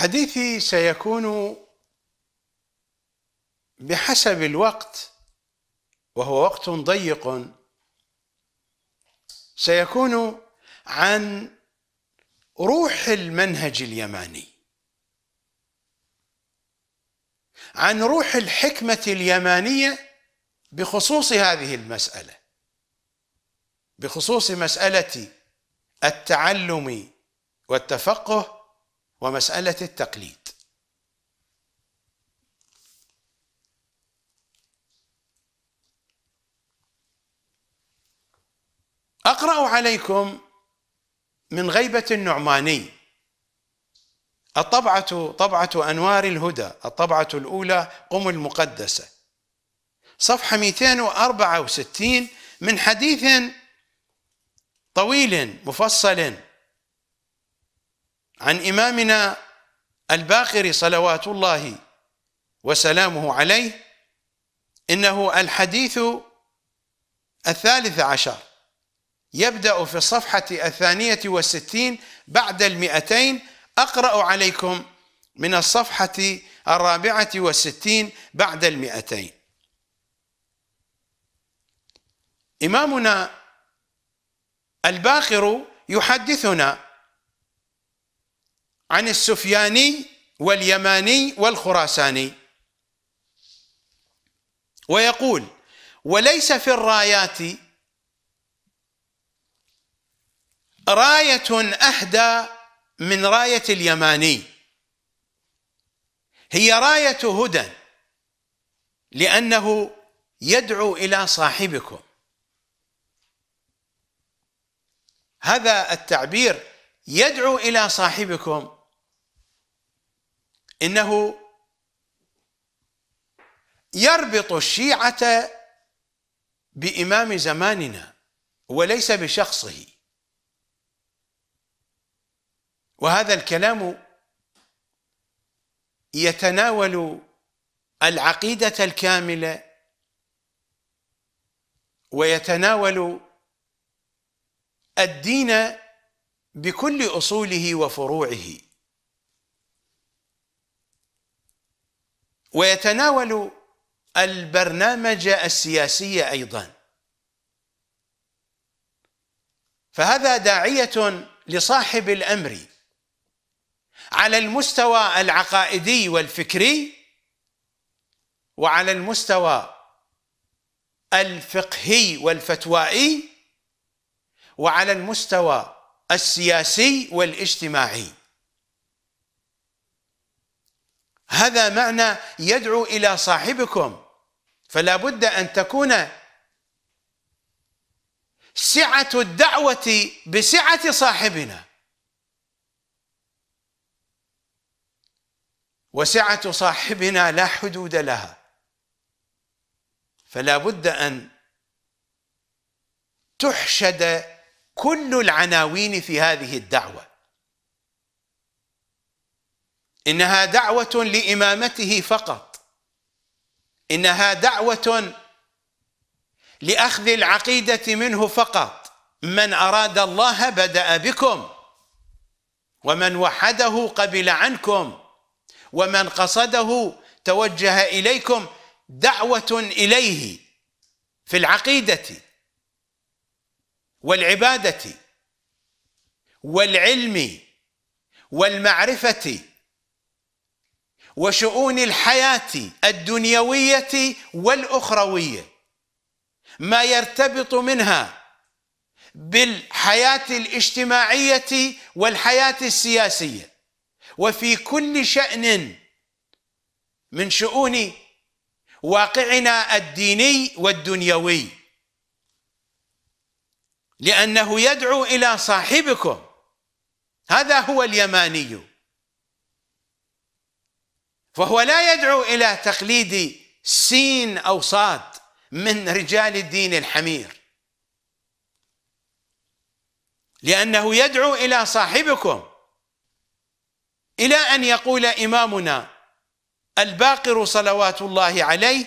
حديثي سيكون بحسب الوقت وهو وقت ضيق سيكون عن روح المنهج اليماني عن روح الحكمه اليمانيه بخصوص هذه المساله بخصوص مساله التعلم والتفقه ومسألة التقليد أقرأ عليكم من غيبة النعماني الطبعة طبعة أنوار الهدى الطبعة الأولى قم المقدسة صفحة 264 من حديث طويل مفصل عن إمامنا الباقر صلوات الله وسلامه عليه إنه الحديث الثالث عشر يبدأ في الصفحة الثانية والستين بعد المئتين أقرأ عليكم من الصفحة الرابعة والستين بعد المئتين إمامنا الباقر يحدثنا عن السفياني واليماني والخراساني ويقول وليس في الرايات راية أهدى من راية اليماني هي راية هدى لأنه يدعو إلى صاحبكم هذا التعبير يدعو إلى صاحبكم انه يربط الشيعه بامام زماننا وليس بشخصه وهذا الكلام يتناول العقيده الكامله ويتناول الدين بكل اصوله وفروعه ويتناول البرنامج السياسي ايضا فهذا داعيه لصاحب الامر على المستوى العقائدي والفكري وعلى المستوى الفقهي والفتوائي وعلى المستوى السياسي والاجتماعي هذا معنى يدعو إلى صاحبكم فلا بد أن تكون سعة الدعوة بسعة صاحبنا وسعة صاحبنا لا حدود لها فلا بد أن تحشد كل العناوين في هذه الدعوة انها دعوه لامامته فقط انها دعوه لاخذ العقيده منه فقط من اراد الله بدا بكم ومن وحده قبل عنكم ومن قصده توجه اليكم دعوه اليه في العقيده والعباده والعلم والمعرفه وشؤون الحياة الدنيوية والأخروية ما يرتبط منها بالحياة الاجتماعية والحياة السياسية وفي كل شأن من شؤون واقعنا الديني والدنيوي لأنه يدعو إلى صاحبكم هذا هو اليماني فهو لا يدعو الى تقليد سين او صاد من رجال الدين الحمير لانه يدعو الى صاحبكم الى ان يقول امامنا الباقر صلوات الله عليه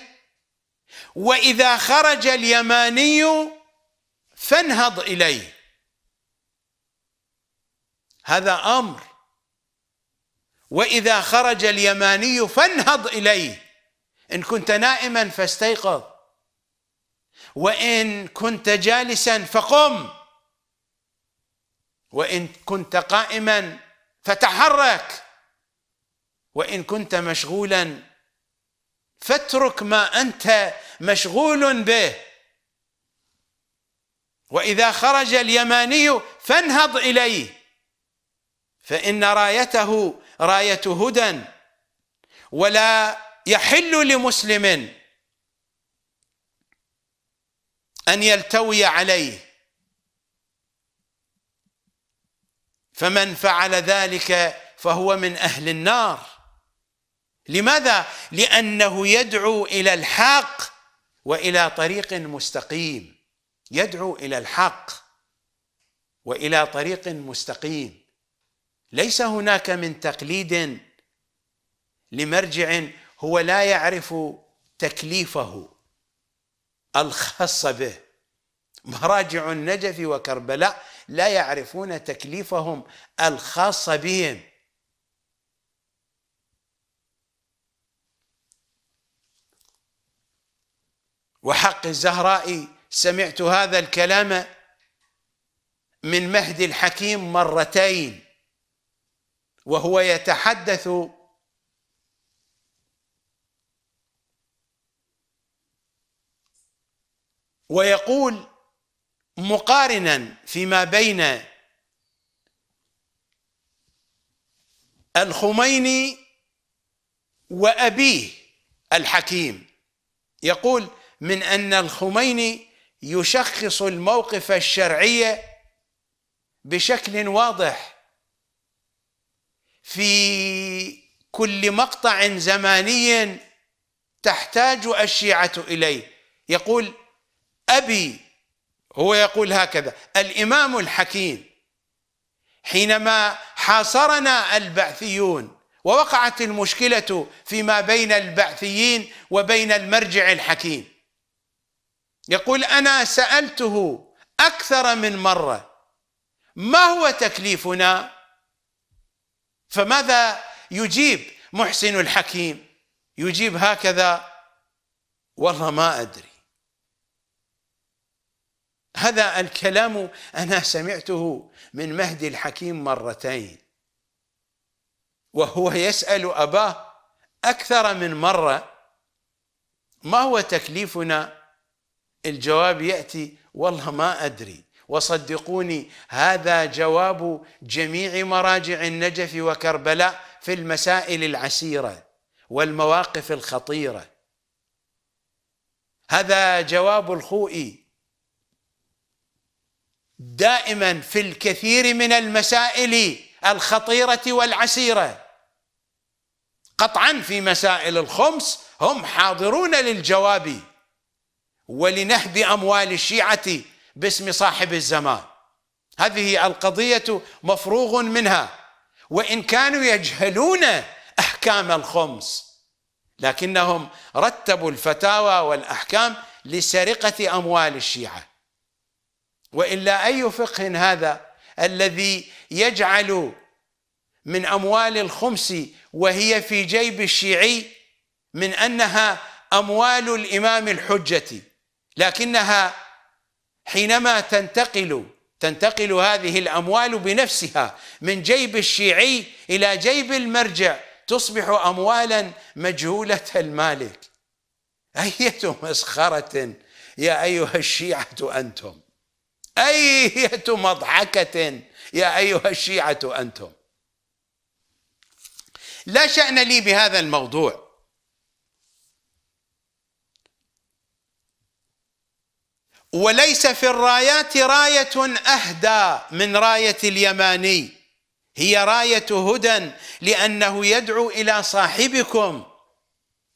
واذا خرج اليماني فانهض اليه هذا امر وإذا خرج اليماني فانهض إليه إن كنت نائما فاستيقظ وإن كنت جالسا فقم وإن كنت قائما فتحرك وإن كنت مشغولا فاترك ما أنت مشغول به وإذا خرج اليماني فانهض إليه فإن رايته راية هدى ولا يحل لمسلم أن يلتوي عليه فمن فعل ذلك فهو من أهل النار لماذا؟ لأنه يدعو إلى الحق وإلى طريق مستقيم يدعو إلى الحق وإلى طريق مستقيم ليس هناك من تقليد لمرجع هو لا يعرف تكليفه الخاص به مراجع النجف وكربلاء لا يعرفون تكليفهم الخاص بهم وحق الزهراء سمعت هذا الكلام من مهدي الحكيم مرتين وهو يتحدث ويقول مقارنا فيما بين الخميني وأبيه الحكيم يقول من أن الخميني يشخص الموقف الشرعي بشكل واضح في كل مقطع زماني تحتاج الشيعه اليه يقول ابي هو يقول هكذا الامام الحكيم حينما حاصرنا البعثيون ووقعت المشكله فيما بين البعثيين وبين المرجع الحكيم يقول انا سالته اكثر من مره ما هو تكليفنا فماذا يجيب محسن الحكيم يجيب هكذا والله ما ادري هذا الكلام انا سمعته من مهدي الحكيم مرتين وهو يسال اباه اكثر من مره ما هو تكليفنا الجواب ياتي والله ما ادري وصدقوني هذا جواب جميع مراجع النجف وكربلاء في المسائل العسيره والمواقف الخطيره هذا جواب الخوئي دائما في الكثير من المسائل الخطيره والعسيره قطعا في مسائل الخمس هم حاضرون للجواب ولنهب اموال الشيعه باسم صاحب الزمان هذه القضية مفروغ منها وإن كانوا يجهلون أحكام الخمس لكنهم رتبوا الفتاوى والأحكام لسرقة أموال الشيعة وإلا أي فقه هذا الذي يجعل من أموال الخمس وهي في جيب الشيعي من أنها أموال الإمام الحجة لكنها حينما تنتقل تنتقل هذه الاموال بنفسها من جيب الشيعي الى جيب المرجع تصبح اموالا مجهوله المالك اية مسخره يا ايها الشيعه انتم اية مضحكه يا ايها الشيعه انتم لا شان لي بهذا الموضوع وليس في الرايات راية أهدى من راية اليماني هي راية هدى لأنه يدعو إلى صاحبكم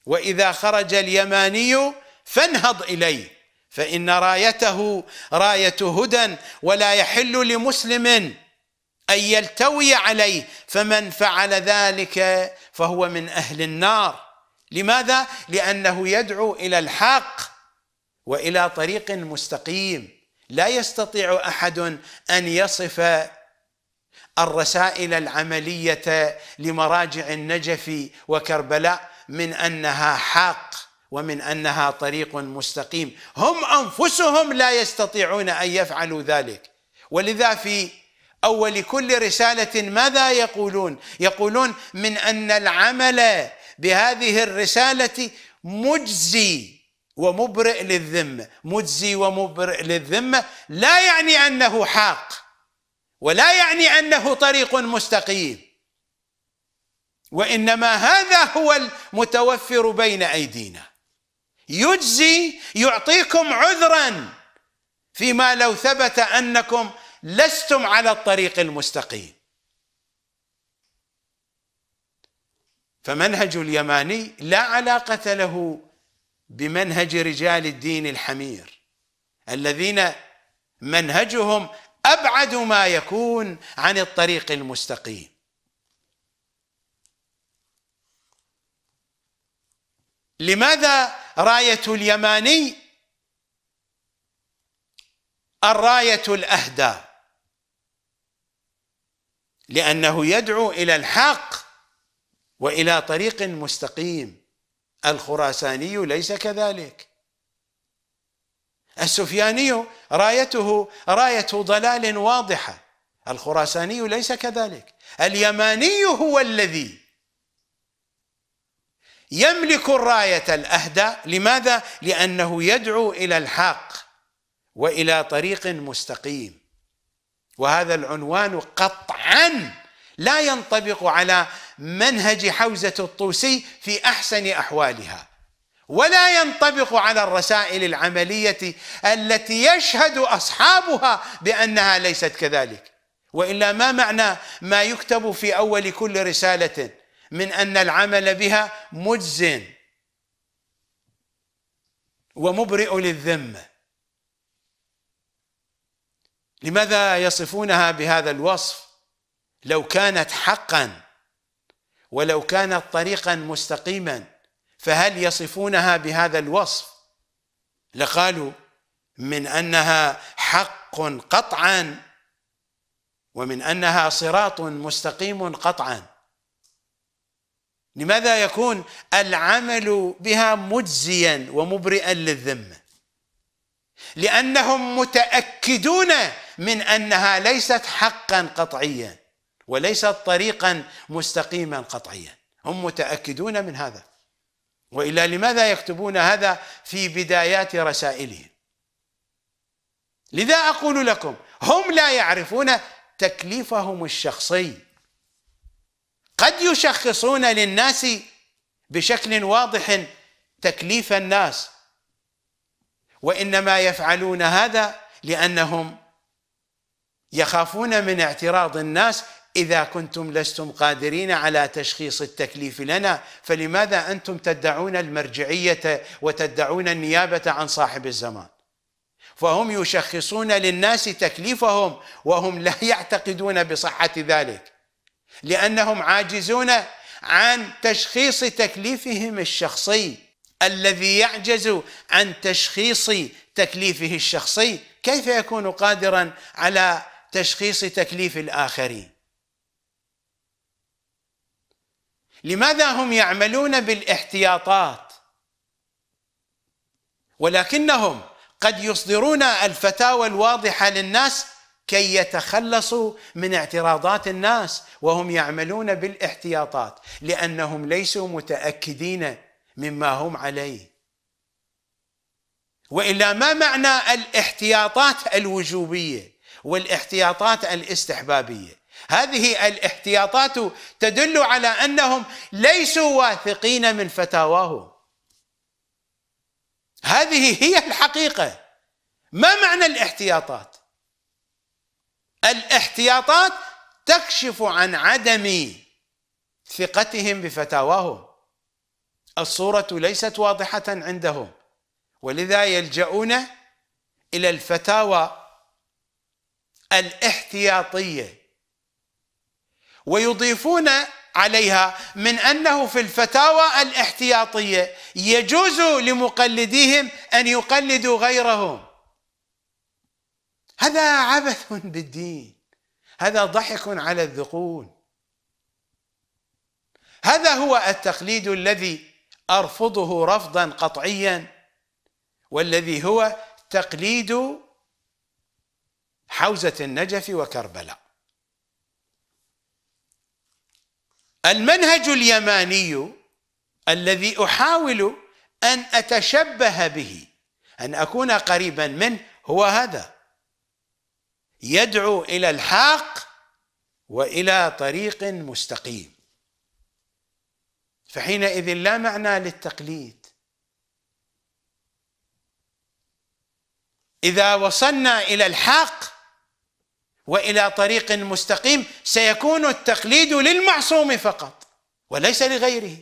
وإذا خرج اليماني فانهض إليه فإن رايته راية هدى ولا يحل لمسلم أن يلتوي عليه فمن فعل ذلك فهو من أهل النار لماذا؟ لأنه يدعو إلى الحق والى طريق مستقيم لا يستطيع احد ان يصف الرسائل العمليه لمراجع النجف وكربلاء من انها حق ومن انها طريق مستقيم هم انفسهم لا يستطيعون ان يفعلوا ذلك ولذا في اول كل رساله ماذا يقولون يقولون من ان العمل بهذه الرساله مجزي ومبرئ للذمه مجزي ومبرئ للذمه لا يعني أنه حاق ولا يعني أنه طريق مستقيم وإنما هذا هو المتوفر بين أيدينا يجزي يعطيكم عذرا فيما لو ثبت أنكم لستم على الطريق المستقيم فمنهج اليماني لا علاقة له بمنهج رجال الدين الحمير الذين منهجهم ابعد ما يكون عن الطريق المستقيم لماذا رايه اليماني الرايه الاهدى لانه يدعو الى الحق والى طريق مستقيم الخراساني ليس كذلك السفياني رايته رايه ضلال واضحه الخراساني ليس كذلك اليماني هو الذي يملك الرايه الاهدى لماذا لانه يدعو الى الحق والى طريق مستقيم وهذا العنوان قطعا لا ينطبق على منهج حوزة الطوسي في أحسن أحوالها ولا ينطبق على الرسائل العملية التي يشهد أصحابها بأنها ليست كذلك وإلا ما معنى ما يكتب في أول كل رسالة من أن العمل بها مجزن ومبرئ للذمة لماذا يصفونها بهذا الوصف لو كانت حقاً ولو كانت طريقا مستقيما فهل يصفونها بهذا الوصف لقالوا من انها حق قطعا ومن انها صراط مستقيم قطعا لماذا يكون العمل بها مجزيا ومبرئا للذمه لانهم متاكدون من انها ليست حقا قطعيا وليست طريقا مستقيما قطعيا هم متاكدون من هذا والا لماذا يكتبون هذا في بدايات رسائلهم لذا اقول لكم هم لا يعرفون تكليفهم الشخصي قد يشخصون للناس بشكل واضح تكليف الناس وانما يفعلون هذا لانهم يخافون من اعتراض الناس إذا كنتم لستم قادرين على تشخيص التكليف لنا فلماذا أنتم تدعون المرجعية وتدعون النيابة عن صاحب الزمان فهم يشخصون للناس تكليفهم وهم لا يعتقدون بصحة ذلك لأنهم عاجزون عن تشخيص تكليفهم الشخصي الذي يعجز عن تشخيص تكليفه الشخصي كيف يكون قادرا على تشخيص تكليف الآخرين لماذا هم يعملون بالاحتياطات ولكنهم قد يصدرون الفتاوى الواضحه للناس كي يتخلصوا من اعتراضات الناس وهم يعملون بالاحتياطات لانهم ليسوا متاكدين مما هم عليه والا ما معنى الاحتياطات الوجوبيه والاحتياطات الاستحبابيه هذه الاحتياطات تدل على انهم ليسوا واثقين من فتاواهم هذه هي الحقيقه ما معنى الاحتياطات الاحتياطات تكشف عن عدم ثقتهم بفتاواهم الصوره ليست واضحه عندهم ولذا يلجؤون الى الفتاوى الاحتياطيه ويضيفون عليها من انه في الفتاوى الاحتياطيه يجوز لمقلديهم ان يقلدوا غيرهم هذا عبث بالدين هذا ضحك على الذقون هذا هو التقليد الذي ارفضه رفضا قطعيا والذي هو تقليد حوزه النجف وكربلاء المنهج اليماني الذي احاول ان اتشبه به ان اكون قريبا منه هو هذا يدعو الى الحق والى طريق مستقيم فحينئذ لا معنى للتقليد اذا وصلنا الى الحق والى طريق مستقيم سيكون التقليد للمعصوم فقط وليس لغيره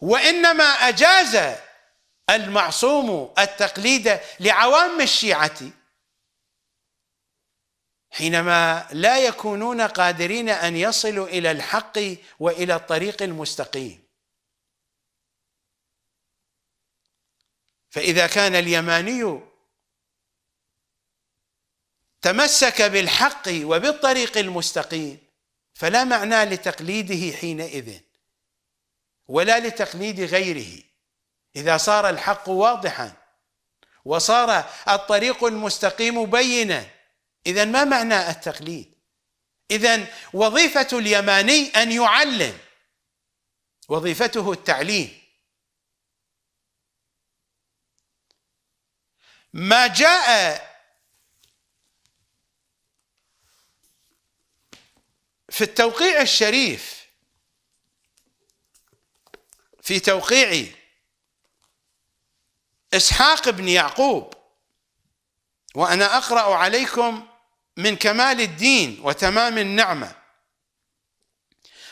وانما اجاز المعصوم التقليد لعوام الشيعه حينما لا يكونون قادرين ان يصلوا الى الحق والى الطريق المستقيم فإذا كان اليماني تمسك بالحق وبالطريق المستقيم فلا معنى لتقليده حينئذ ولا لتقليد غيره إذا صار الحق واضحا وصار الطريق المستقيم بينا إذا ما معنى التقليد إذا وظيفة اليماني أن يعلم وظيفته التعليم ما جاء في التوقيع الشريف في توقيع اسحاق بن يعقوب وانا اقرا عليكم من كمال الدين وتمام النعمه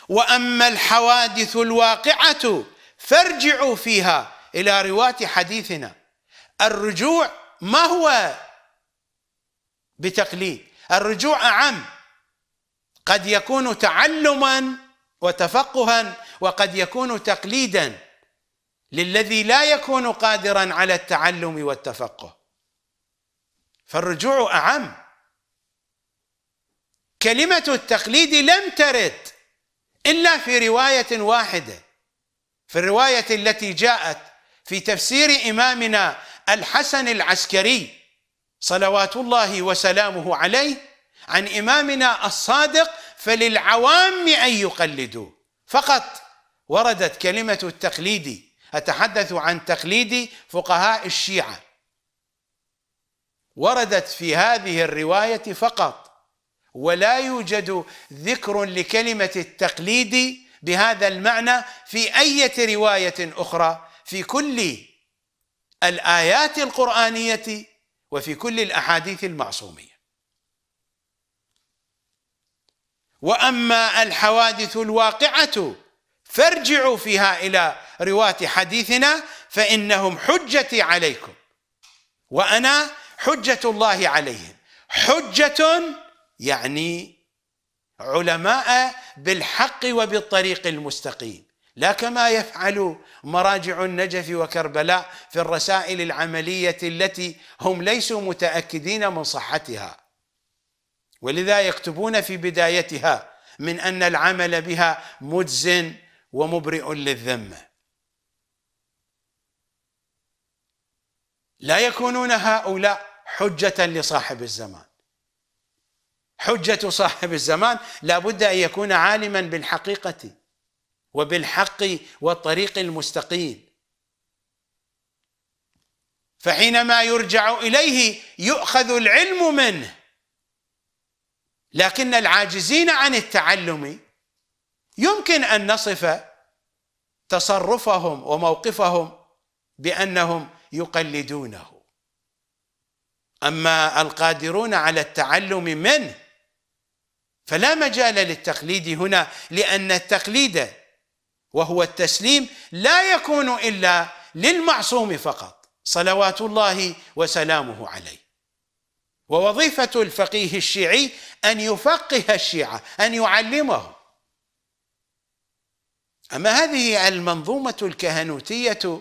واما الحوادث الواقعه فارجعوا فيها الى رواه حديثنا الرجوع ما هو بتقليد الرجوع أعم قد يكون تعلما وتفقها وقد يكون تقليدا للذي لا يكون قادرا على التعلم والتفقه فالرجوع أعم كلمة التقليد لم ترد إلا في رواية واحدة في الرواية التي جاءت في تفسير إمامنا الحسن العسكري صلوات الله وسلامه عليه عن إمامنا الصادق فللعوام أن يقلدوا فقط وردت كلمة التقليدي أتحدث عن تقليد فقهاء الشيعة وردت في هذه الرواية فقط ولا يوجد ذكر لكلمة التقليد بهذا المعنى في أي رواية أخرى في كل الآيات القرآنية وفي كل الأحاديث المعصومية وأما الحوادث الواقعة فارجعوا فيها إلى رواة حديثنا فإنهم حجتي عليكم وأنا حجة الله عليهم حجة يعني علماء بالحق وبالطريق المستقيم لا كما يفعل مراجع النجف وكربلاء في الرسائل العمليه التي هم ليسوا متاكدين من صحتها ولذا يكتبون في بدايتها من ان العمل بها مجز ومبرئ للذمه لا يكونون هؤلاء حجه لصاحب الزمان حجه صاحب الزمان لابد ان يكون عالما بالحقيقه وبالحق والطريق المستقيم فحينما يرجع اليه يؤخذ العلم منه لكن العاجزين عن التعلم يمكن ان نصف تصرفهم وموقفهم بانهم يقلدونه اما القادرون على التعلم منه فلا مجال للتقليد هنا لان التقليد وهو التسليم لا يكون الا للمعصوم فقط صلوات الله وسلامه عليه ووظيفه الفقيه الشيعي ان يفقه الشيعه ان يعلمهم اما هذه المنظومه الكهنوتيه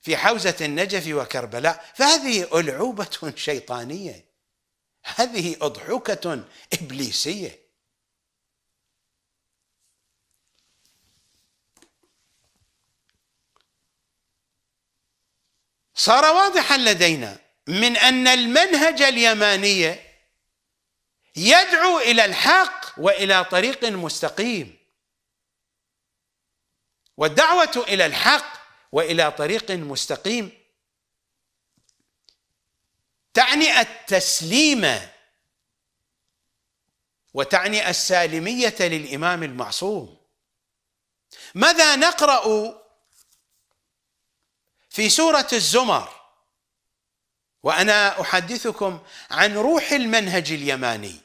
في حوزه النجف وكربلاء فهذه العوبه شيطانيه هذه اضحوكه ابليسيه صار واضحا لدينا من أن المنهج اليماني يدعو إلى الحق وإلى طريق مستقيم والدعوة إلى الحق وإلى طريق مستقيم تعني التسليم وتعني السالمية للإمام المعصوم ماذا نقرأ في سوره الزمر وانا احدثكم عن روح المنهج اليماني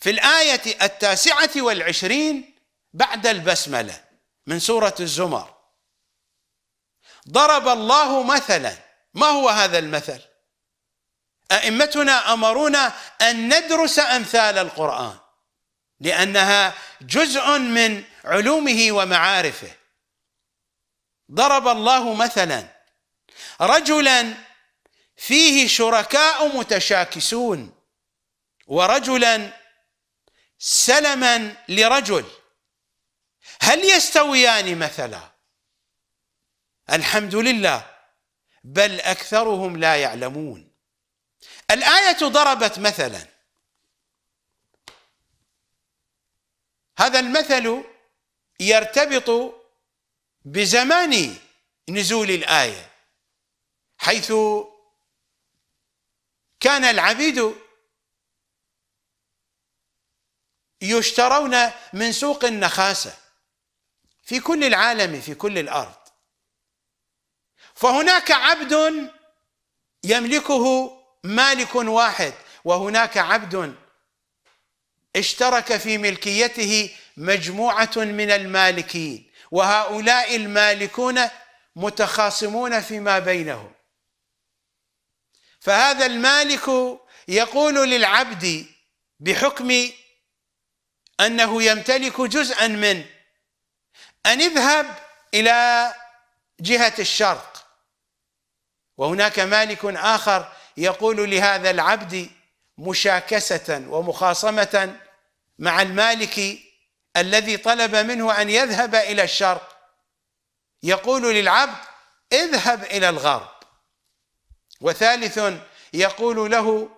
في الايه التاسعه والعشرين بعد البسمله من سوره الزمر ضرب الله مثلا ما هو هذا المثل ائمتنا امرونا ان ندرس امثال القران لانها جزء من علومه ومعارفه ضرب الله مثلا رجلا فيه شركاء متشاكسون ورجلا سلما لرجل هل يستويان مثلا الحمد لله بل اكثرهم لا يعلمون الايه ضربت مثلا هذا المثل يرتبط بزمان نزول الآية حيث كان العبيد يشترون من سوق النخاسة في كل العالم في كل الأرض فهناك عبد يملكه مالك واحد وهناك عبد اشترك في ملكيته مجموعة من المالكين وهؤلاء المالكون متخاصمون فيما بينهم فهذا المالك يقول للعبد بحكم انه يمتلك جزءا من ان اذهب الى جهه الشرق وهناك مالك اخر يقول لهذا العبد مشاكسه ومخاصمه مع المالك الذي طلب منه أن يذهب إلى الشرق يقول للعبد اذهب إلى الغرب وثالث يقول له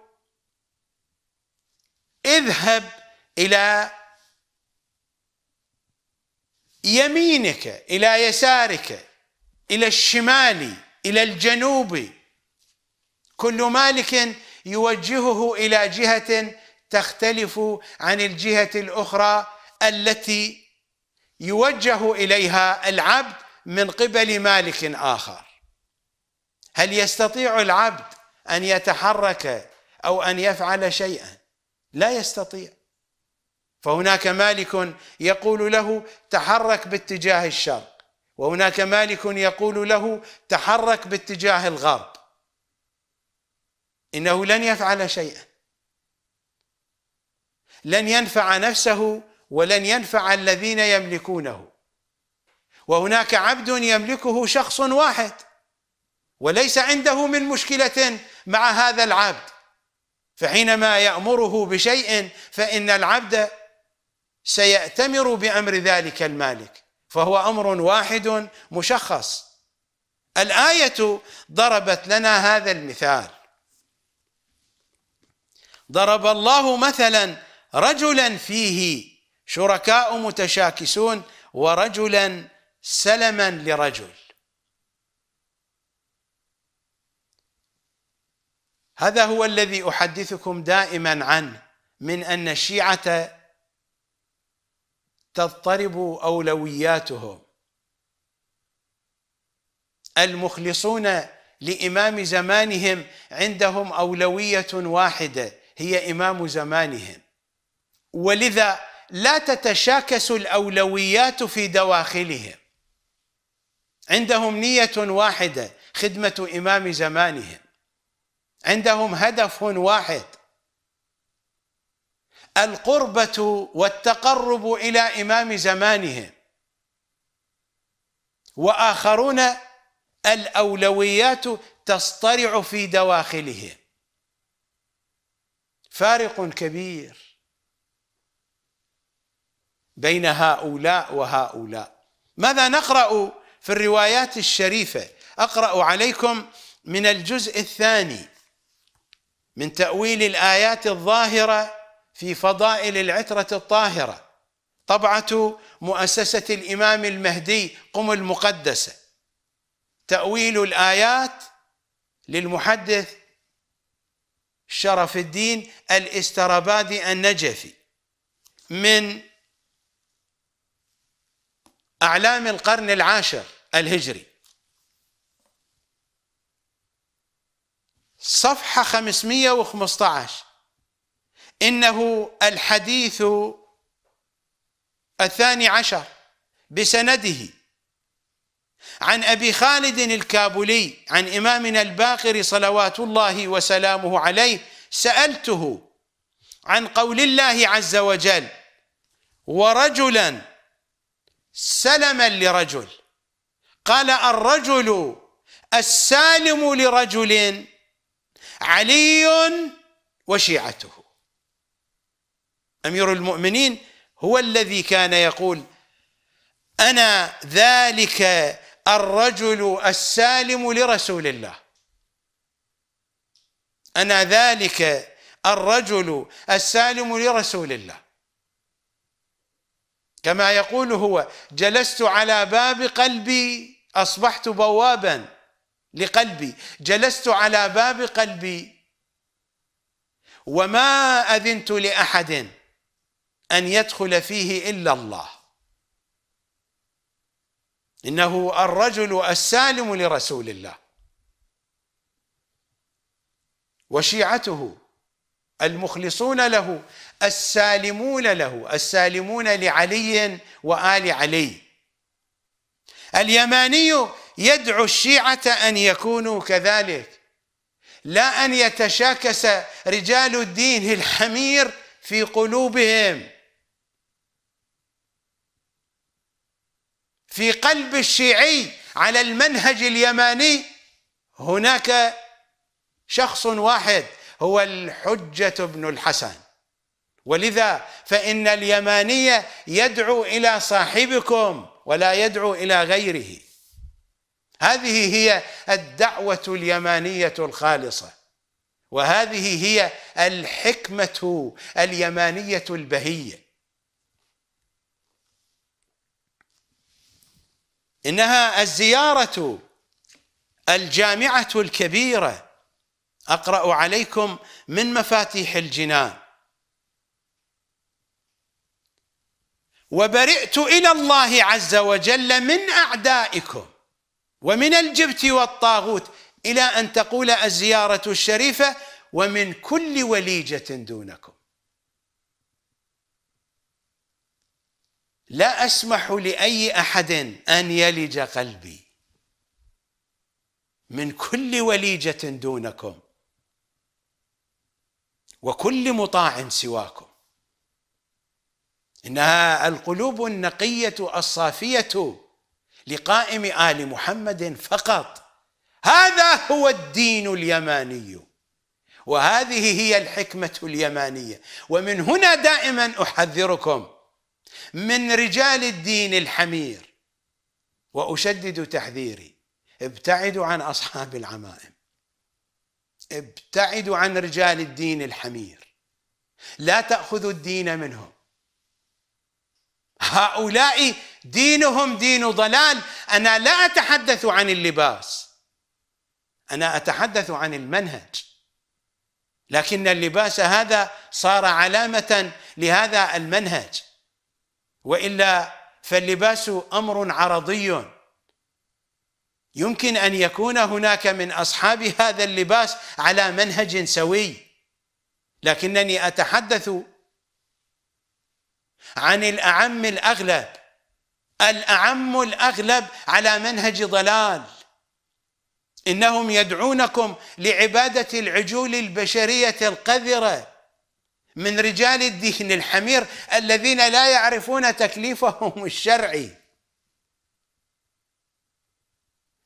اذهب إلى يمينك إلى يسارك إلى الشمال إلى الجنوب كل مالك يوجهه إلى جهة تختلف عن الجهة الأخرى التي يوجه اليها العبد من قبل مالك اخر هل يستطيع العبد ان يتحرك او ان يفعل شيئا لا يستطيع فهناك مالك يقول له تحرك باتجاه الشرق وهناك مالك يقول له تحرك باتجاه الغرب انه لن يفعل شيئا لن ينفع نفسه ولن ينفع الذين يملكونه وهناك عبد يملكه شخص واحد وليس عنده من مشكلة مع هذا العبد فحينما يأمره بشيء فإن العبد سيأتمر بأمر ذلك المالك فهو أمر واحد مشخص الآية ضربت لنا هذا المثال ضرب الله مثلا رجلا فيه شركاء متشاكسون ورجلا سلما لرجل هذا هو الذي احدثكم دائما عنه من ان الشيعه تضطرب اولوياتهم المخلصون لامام زمانهم عندهم اولويه واحده هي امام زمانهم ولذا لا تتشاكس الاولويات في دواخلهم عندهم نيه واحده خدمه امام زمانهم عندهم هدف واحد القربه والتقرب الى امام زمانهم واخرون الاولويات تصطرع في دواخلهم فارق كبير بين هؤلاء وهؤلاء ماذا نقرا في الروايات الشريفه اقرا عليكم من الجزء الثاني من تاويل الايات الظاهره في فضائل العتره الطاهره طبعه مؤسسه الامام المهدي قم المقدسه تاويل الايات للمحدث شرف الدين الاسترابادي النجفي من أعلام القرن العاشر الهجري صفحة 515 إنه الحديث الثاني عشر بسنده عن أبي خالد الكابولي عن إمامنا الباقر صلوات الله وسلامه عليه سألته عن قول الله عز وجل ورجلا سلما لرجل قال الرجل السالم لرجل علي وشيعته امير المؤمنين هو الذي كان يقول انا ذلك الرجل السالم لرسول الله انا ذلك الرجل السالم لرسول الله كما يقول هو جلست على باب قلبي اصبحت بوابا لقلبي جلست على باب قلبي وما اذنت لاحد ان يدخل فيه الا الله انه الرجل السالم لرسول الله وشيعته المخلصون له السالمون له السالمون لعلي وآل علي اليماني يدعو الشيعة أن يكونوا كذلك لا أن يتشاكس رجال الدين الحمير في قلوبهم في قلب الشيعي على المنهج اليماني هناك شخص واحد هو الحجة بن الحسن ولذا فإن اليمانية يدعو إلى صاحبكم ولا يدعو إلى غيره هذه هي الدعوة اليمانية الخالصة وهذه هي الحكمة اليمانية البهية إنها الزيارة الجامعة الكبيرة أقرأ عليكم من مفاتيح الجنان وبرئت إلى الله عز وجل من أعدائكم ومن الجبت والطاغوت إلى أن تقول الزيارة الشريفة ومن كل وليجة دونكم لا أسمح لأي أحد أن يلج قلبي من كل وليجة دونكم وكل مطاع سواكم انها القلوب النقيه الصافيه لقائم ال محمد فقط هذا هو الدين اليماني وهذه هي الحكمه اليمانيه ومن هنا دائما احذركم من رجال الدين الحمير واشدد تحذيري ابتعدوا عن اصحاب العمائم ابتعدوا عن رجال الدين الحمير لا تاخذوا الدين منهم هؤلاء دينهم دين ضلال انا لا اتحدث عن اللباس انا اتحدث عن المنهج لكن اللباس هذا صار علامه لهذا المنهج والا فاللباس امر عرضي يمكن ان يكون هناك من اصحاب هذا اللباس على منهج سوي لكنني اتحدث عن الأعم الأغلب الأعم الأغلب على منهج ضلال إنهم يدعونكم لعبادة العجول البشرية القذرة من رجال الدين الحمير الذين لا يعرفون تكليفهم الشرعي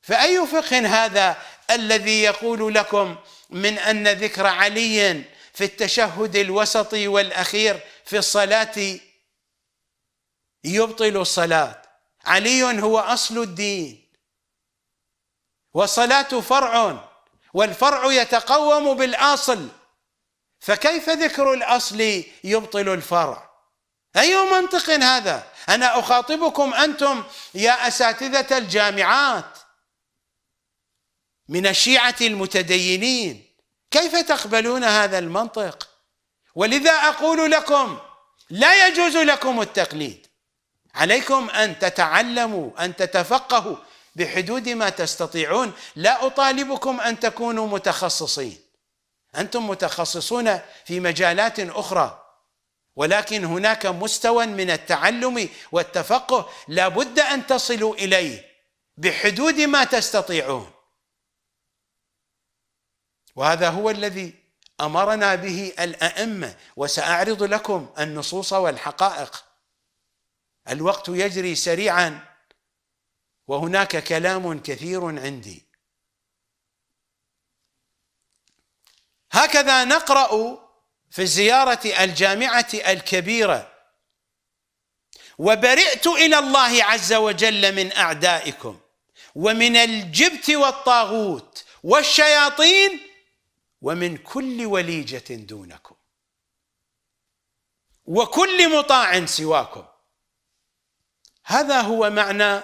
فأي فقه هذا الذي يقول لكم من أن ذكر علي في التشهد الوسطي والأخير في الصلاة يبطل الصلاة علي هو أصل الدين والصلاة فرع والفرع يتقوم بالأصل فكيف ذكر الأصل يبطل الفرع أي منطق هذا أنا أخاطبكم أنتم يا أساتذة الجامعات من الشيعة المتدينين كيف تقبلون هذا المنطق ولذا أقول لكم لا يجوز لكم التقليد عليكم ان تتعلموا ان تتفقهوا بحدود ما تستطيعون لا اطالبكم ان تكونوا متخصصين انتم متخصصون في مجالات اخرى ولكن هناك مستوى من التعلم والتفقه لا بد ان تصلوا اليه بحدود ما تستطيعون وهذا هو الذي امرنا به الائمه وساعرض لكم النصوص والحقائق الوقت يجري سريعا وهناك كلام كثير عندي هكذا نقرأ في الزيارة الجامعة الكبيرة وبرئت إلى الله عز وجل من أعدائكم ومن الجبت والطاغوت والشياطين ومن كل وليجة دونكم وكل مطاع سواكم هذا هو معنى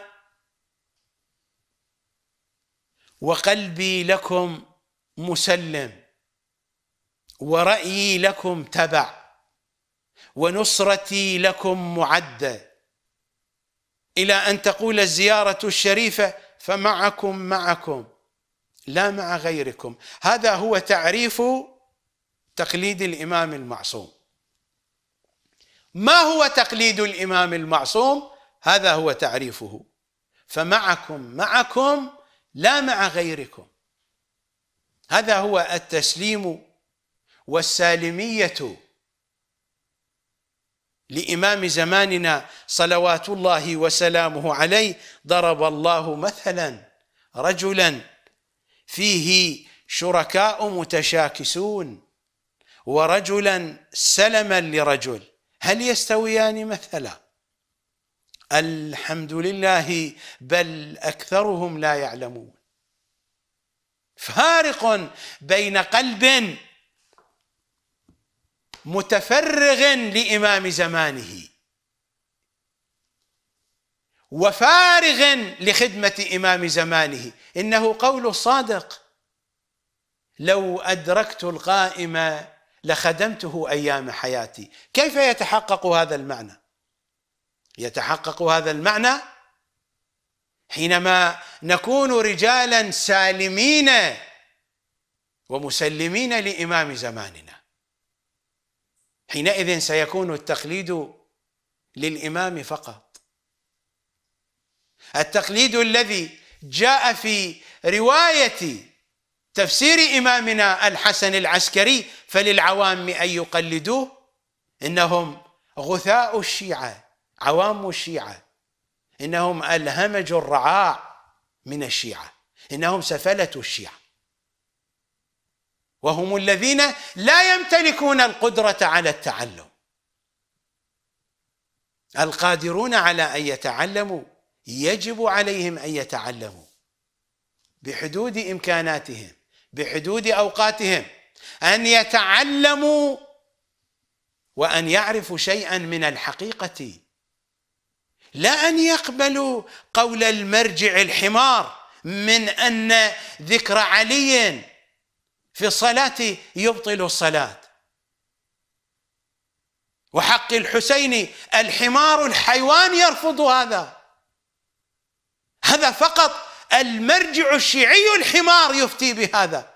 وقلبي لكم مسلم ورأيي لكم تبع ونصرتي لكم معدة إلى أن تقول الزيارة الشريفة فمعكم معكم لا مع غيركم هذا هو تعريف تقليد الإمام المعصوم ما هو تقليد الإمام المعصوم هذا هو تعريفه فمعكم معكم لا مع غيركم هذا هو التسليم والسالميه لامام زماننا صلوات الله وسلامه عليه ضرب الله مثلا رجلا فيه شركاء متشاكسون ورجلا سلما لرجل هل يستويان مثلا الحمد لله بل اكثرهم لا يعلمون فارق بين قلب متفرغ لامام زمانه وفارغ لخدمه امام زمانه انه قول الصادق لو ادركت القائم لخدمته ايام حياتي كيف يتحقق هذا المعنى يتحقق هذا المعنى حينما نكون رجالا سالمين ومسلمين لامام زماننا حينئذ سيكون التقليد للامام فقط التقليد الذي جاء في روايه تفسير امامنا الحسن العسكري فللعوام ان يقلدوه انهم غثاء الشيعه عوام الشيعة إنهم ألهمج الرعاع من الشيعة إنهم سفلة الشيعة وهم الذين لا يمتلكون القدرة على التعلم القادرون على أن يتعلموا يجب عليهم أن يتعلموا بحدود إمكاناتهم بحدود أوقاتهم أن يتعلموا وأن يعرفوا شيئا من الحقيقة لا أن يقبلوا قول المرجع الحمار من أن ذكر علي في الصلاة يبطل الصلاة وحق الحسين الحمار الحيوان يرفض هذا هذا فقط المرجع الشيعي الحمار يفتي بهذا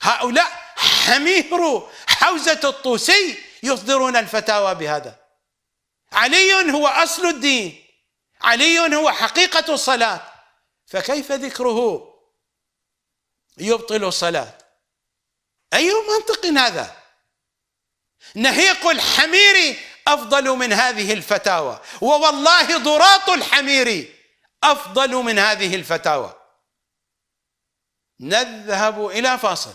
هؤلاء حمير حوزة الطوسي يصدرون الفتاوى بهذا علي هو اصل الدين علي هو حقيقه الصلاه فكيف ذكره يبطل الصلاه اي منطق هذا نهيق الحمير افضل من هذه الفتاوى ووالله ضراط الحمير افضل من هذه الفتاوى نذهب الى فاصل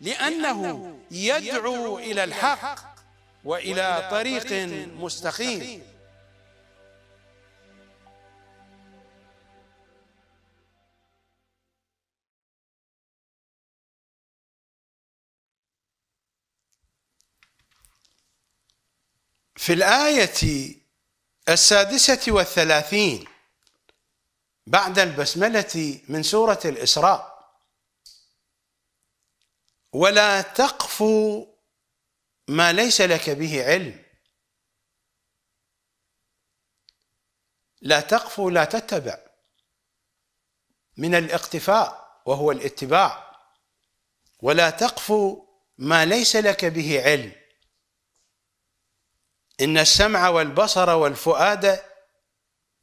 لأنه يدعو إلى الحق وإلى طريق مستقيم في الآية السادسة والثلاثين بعد البسملة من سورة الإسراء ولا تقف ما ليس لك به علم لا تقف لا تتبع من الاقتفاء وهو الاتباع ولا تقف ما ليس لك به علم ان السمع والبصر والفؤاد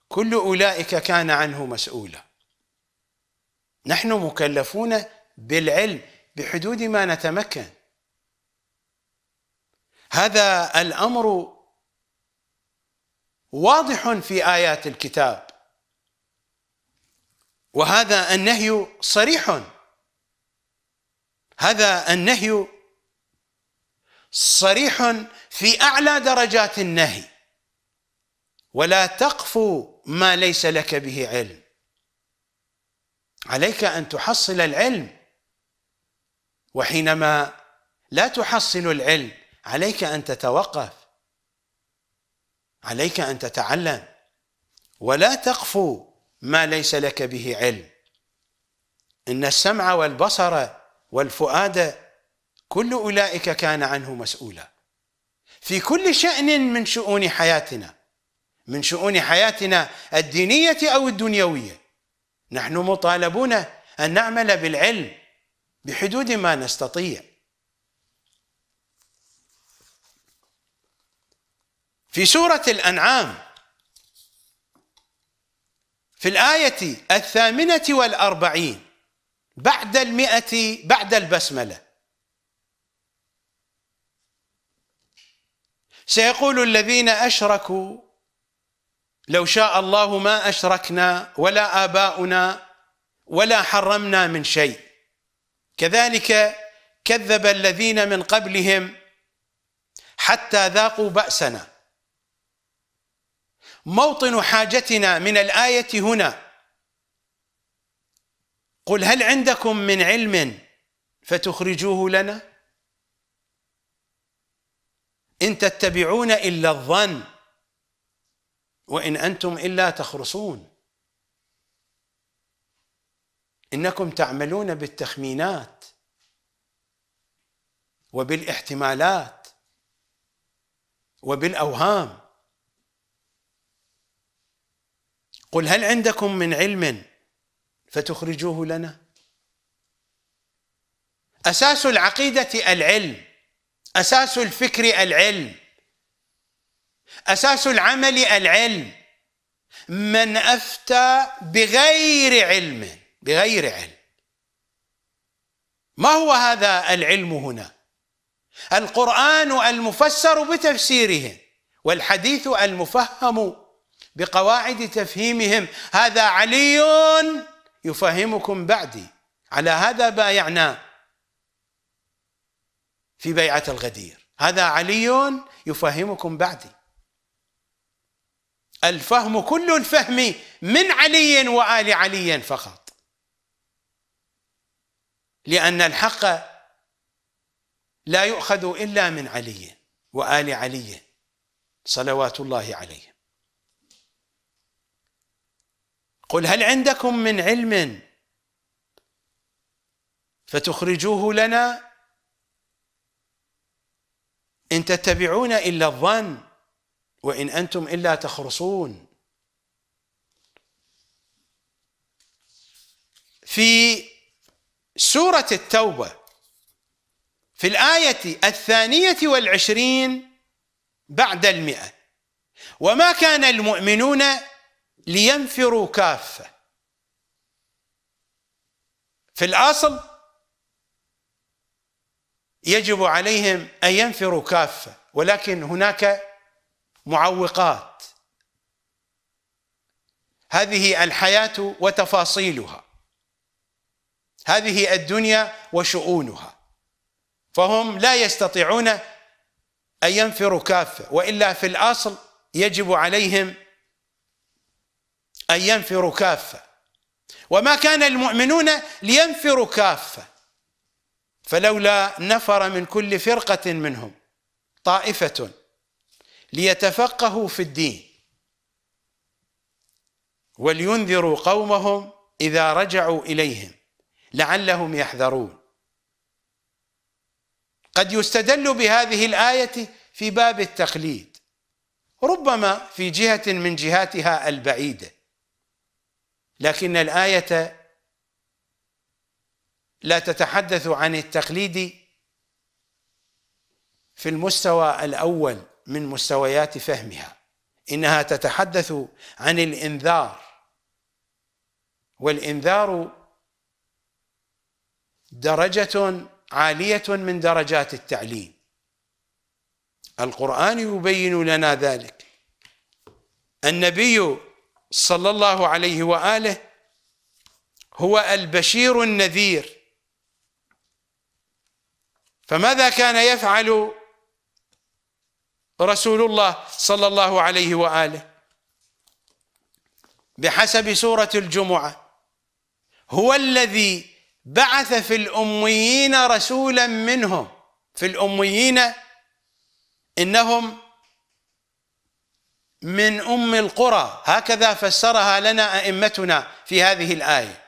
كل اولئك كان عنه مسؤولا نحن مكلفون بالعلم بحدود ما نتمكن هذا الامر واضح في ايات الكتاب وهذا النهي صريح هذا النهي صريح في اعلى درجات النهي ولا تقف ما ليس لك به علم عليك ان تحصل العلم وحينما لا تحصل العلم عليك ان تتوقف عليك ان تتعلم ولا تقفو ما ليس لك به علم ان السمع والبصر والفؤاد كل اولئك كان عنه مسؤولا في كل شان من شؤون حياتنا من شؤون حياتنا الدينيه او الدنيويه نحن مطالبون ان نعمل بالعلم بحدود ما نستطيع في سورة الأنعام في الآية الثامنة والأربعين بعد المئة بعد البسملة سيقول الذين أشركوا لو شاء الله ما أشركنا ولا آباؤنا ولا حرمنا من شيء كذلك كذب الذين من قبلهم حتى ذاقوا بأسنا موطن حاجتنا من الآية هنا قل هل عندكم من علم فتخرجوه لنا إن تتبعون إلا الظن وإن أنتم إلا تخرصون انكم تعملون بالتخمينات وبالاحتمالات وبالاوهام قل هل عندكم من علم فتخرجوه لنا اساس العقيده العلم اساس الفكر العلم اساس العمل العلم من افتى بغير علمه بغير علم ما هو هذا العلم هنا القران المفسر بتفسيرهم والحديث المفهم بقواعد تفهيمهم هذا علي يفهمكم بعدي على هذا بايعنا في بيعه الغدير هذا علي يفهمكم بعدي الفهم كل الفهم من علي وال علي فقط لأن الحق لا يؤخذ إلا من علي وآل علي صلوات الله عليه قل هل عندكم من علم فتخرجوه لنا إن تتبعون إلا الظن وإن أنتم إلا تخرصون في سورة التوبة في الآية الثانية والعشرين بعد المئة وما كان المؤمنون لينفروا كافة في الأصل يجب عليهم أن ينفروا كافة ولكن هناك معوقات هذه الحياة وتفاصيلها هذه الدنيا وشؤونها فهم لا يستطيعون أن ينفروا كافة وإلا في الأصل يجب عليهم أن ينفروا كافة وما كان المؤمنون لينفروا كافة فلولا نفر من كل فرقة منهم طائفة ليتفقهوا في الدين ولينذروا قومهم إذا رجعوا إليهم لعلهم يحذرون قد يستدل بهذه الآية في باب التقليد ربما في جهة من جهاتها البعيدة لكن الآية لا تتحدث عن التقليد في المستوى الأول من مستويات فهمها إنها تتحدث عن الإنذار والإنذار درجة عالية من درجات التعليم القرآن يبين لنا ذلك النبي صلى الله عليه وآله هو البشير النذير فماذا كان يفعل رسول الله صلى الله عليه وآله بحسب سورة الجمعة هو الذي بعث في الأميين رسولا منهم في الأميين إنهم من أم القرى هكذا فسرها لنا أئمتنا في هذه الآية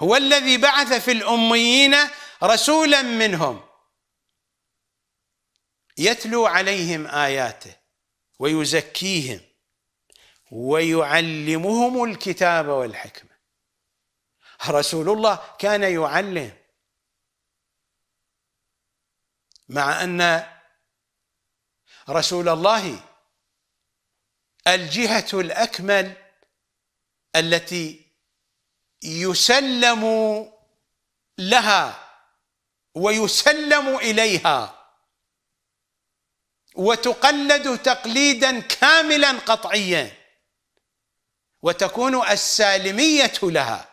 هو الذي بعث في الأميين رسولا منهم يتلو عليهم آياته ويزكيهم ويعلمهم الكتاب والحكمة رسول الله كان يعلم مع ان رسول الله الجهه الاكمل التي يسلم لها ويسلم اليها وتقلد تقليدا كاملا قطعيا وتكون السالميه لها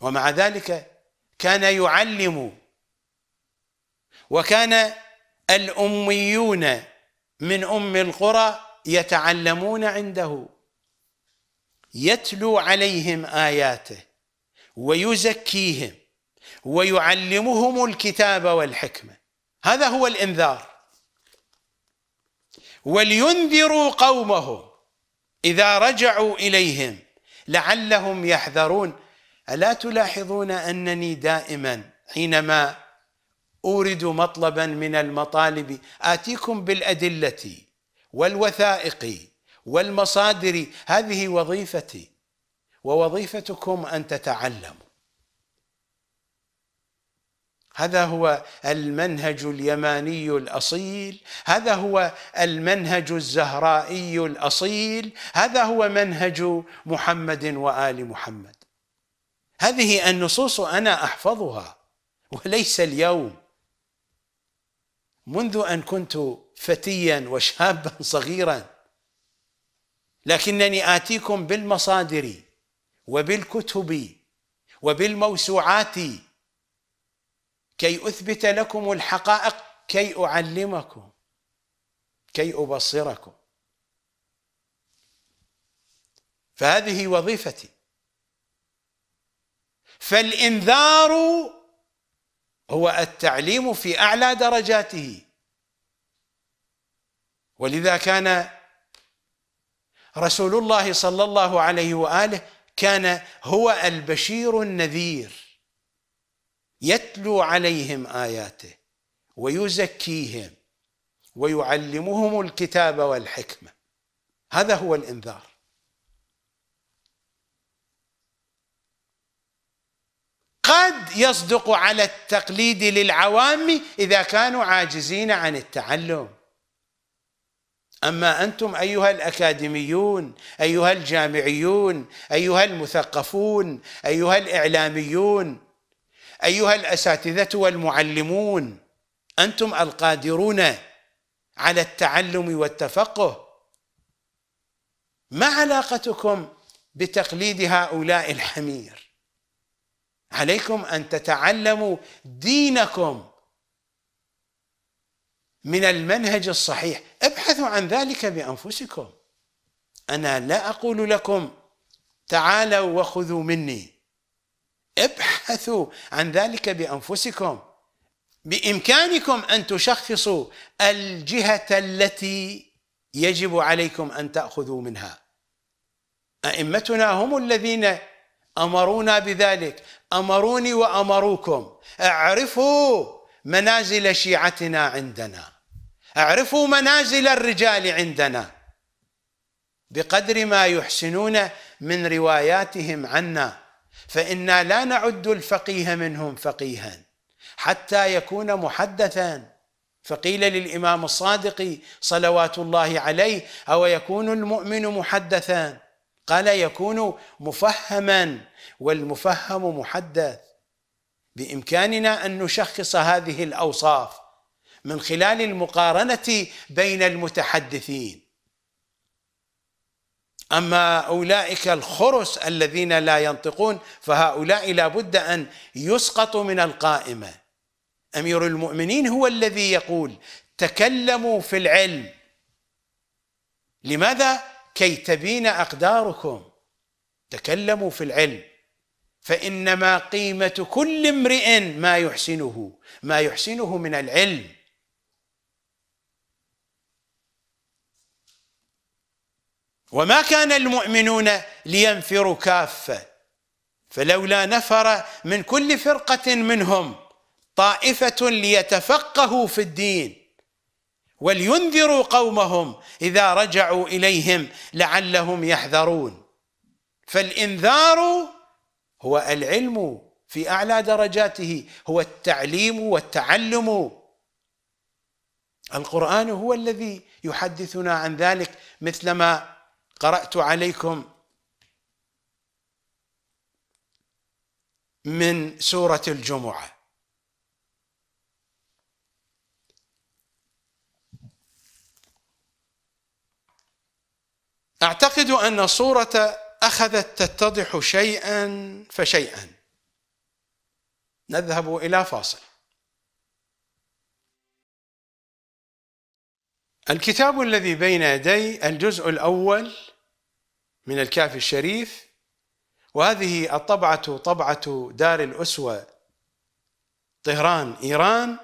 ومع ذلك كان يعلم وكان الأميون من أم القرى يتعلمون عنده يتلو عليهم آياته ويزكيهم ويعلمهم الكتاب والحكمة هذا هو الإنذار ولينذروا قومهم إذا رجعوا إليهم لعلهم يحذرون الا تلاحظون انني دائما حينما اورد مطلبا من المطالب اتيكم بالادله والوثائق والمصادر هذه وظيفتي ووظيفتكم ان تتعلموا هذا هو المنهج اليماني الاصيل هذا هو المنهج الزهرائي الاصيل هذا هو منهج محمد وال محمد هذه النصوص انا احفظها وليس اليوم منذ ان كنت فتيا وشابا صغيرا لكنني اتيكم بالمصادر وبالكتب وبالموسوعات كي اثبت لكم الحقائق كي اعلمكم كي ابصركم فهذه وظيفتي فالإنذار هو التعليم في أعلى درجاته ولذا كان رسول الله صلى الله عليه وآله كان هو البشير النذير يتلو عليهم آياته ويزكيهم ويعلمهم الكتاب والحكمة هذا هو الإنذار قد يصدق على التقليد للعوام إذا كانوا عاجزين عن التعلم أما أنتم أيها الأكاديميون أيها الجامعيون أيها المثقفون أيها الإعلاميون أيها الأساتذة والمعلمون أنتم القادرون على التعلم والتفقه ما علاقتكم بتقليد هؤلاء الحمير عليكم ان تتعلموا دينكم من المنهج الصحيح ابحثوا عن ذلك بانفسكم انا لا اقول لكم تعالوا وخذوا مني ابحثوا عن ذلك بانفسكم بامكانكم ان تشخصوا الجهه التي يجب عليكم ان تاخذوا منها ائمتنا هم الذين امرونا بذلك امروني وامروكم اعرفوا منازل شيعتنا عندنا اعرفوا منازل الرجال عندنا بقدر ما يحسنون من رواياتهم عنا فانا لا نعد الفقيه منهم فقيها حتى يكون محدثا فقيل للامام الصادق صلوات الله عليه او يكون المؤمن محدثا قال يكون مفهما والمفهم محدث بامكاننا ان نشخص هذه الاوصاف من خلال المقارنه بين المتحدثين اما اولئك الخرس الذين لا ينطقون فهؤلاء لا بد ان يسقطوا من القائمه امير المؤمنين هو الذي يقول تكلموا في العلم لماذا كي تبين اقداركم تكلموا في العلم فانما قيمه كل امرئ ما يحسنه ما يحسنه من العلم وما كان المؤمنون لينفروا كافه فلولا نفر من كل فرقه منهم طائفه ليتفقهوا في الدين ولينذروا قومهم اذا رجعوا اليهم لعلهم يحذرون فالانذار هو العلم في اعلى درجاته هو التعليم والتعلم القران هو الذي يحدثنا عن ذلك مثلما قرات عليكم من سوره الجمعه اعتقد ان سوره اخذت تتضح شيئا فشيئا نذهب الى فاصل الكتاب الذي بين يدي الجزء الاول من الكافي الشريف وهذه الطبعه طبعه دار الاسوه طهران ايران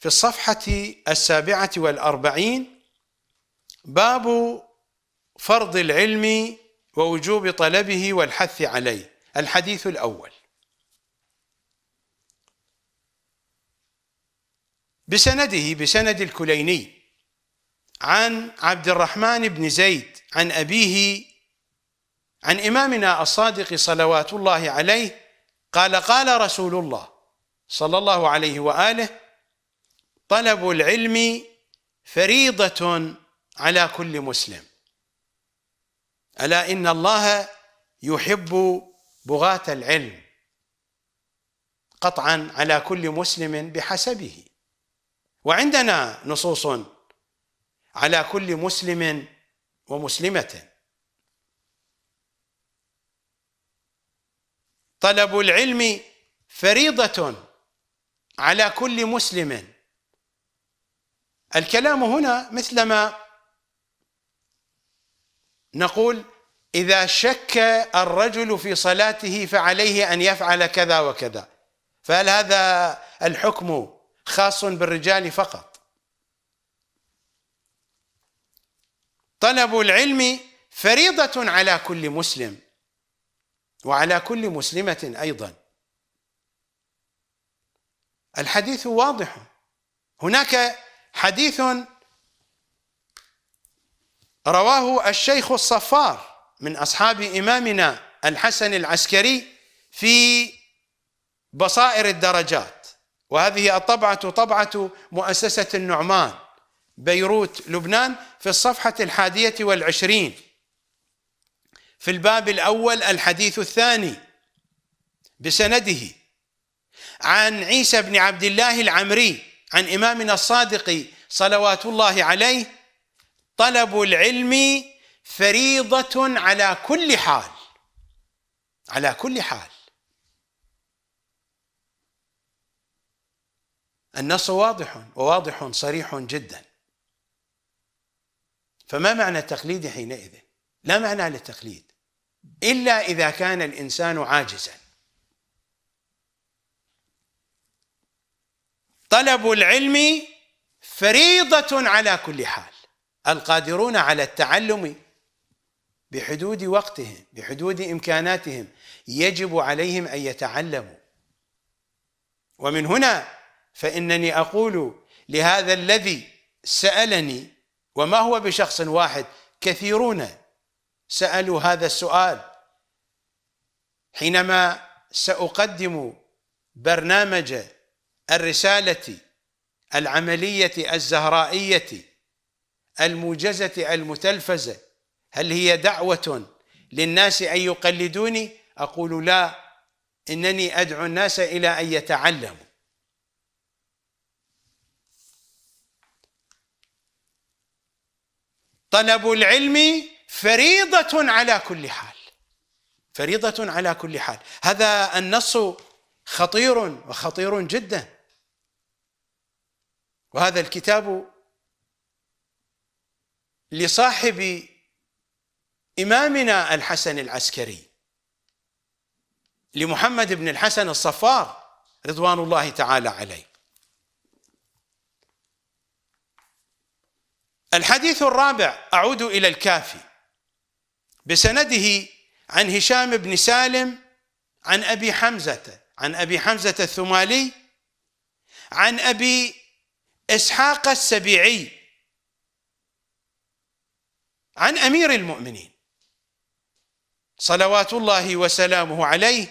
في الصفحه السابعه والاربعين باب فرض العلم ووجوب طلبه والحث عليه الحديث الأول بسنده بسند الكليني عن عبد الرحمن بن زيد عن أبيه عن إمامنا الصادق صلوات الله عليه قال قال رسول الله صلى الله عليه وآله طلب العلم فريضة على كل مسلم ألا إن الله يحب بغاة العلم قطعا على كل مسلم بحسبه وعندنا نصوص على كل مسلم ومسلمة طلب العلم فريضة على كل مسلم الكلام هنا مثلما نقول اذا شك الرجل في صلاته فعليه ان يفعل كذا وكذا فهل هذا الحكم خاص بالرجال فقط طلب العلم فريضه على كل مسلم وعلى كل مسلمه ايضا الحديث واضح هناك حديث رواه الشيخ الصفار من أصحاب إمامنا الحسن العسكري في بصائر الدرجات وهذه الطبعة طبعة مؤسسة النعمان بيروت لبنان في الصفحة الحادية والعشرين في الباب الأول الحديث الثاني بسنده عن عيسى بن عبد الله العمري عن إمامنا الصادق صلوات الله عليه طلب العلم فريضة على كل حال على كل حال النص واضح وواضح صريح جدا فما معنى التقليد حينئذ لا معنى للتقليد إلا إذا كان الإنسان عاجزا طلب العلم فريضة على كل حال القادرون على التعلم بحدود وقتهم بحدود إمكاناتهم يجب عليهم أن يتعلموا ومن هنا فإنني أقول لهذا الذي سألني وما هو بشخص واحد كثيرون سألوا هذا السؤال حينما سأقدم برنامج الرسالة العملية الزهرائية الموجزة المتلفزة هل هي دعوة للناس أن يقلدوني أقول لا إنني أدعو الناس إلى أن يتعلموا طلب العلم فريضة على كل حال فريضة على كل حال هذا النص خطير وخطير جدا وهذا الكتاب لصاحب إمامنا الحسن العسكري لمحمد بن الحسن الصفار رضوان الله تعالى عليه الحديث الرابع أعود إلى الكافي بسنده عن هشام بن سالم عن أبي حمزة عن أبي حمزة الثمالي عن أبي إسحاق السبيعي عن أمير المؤمنين صلوات الله وسلامه عليه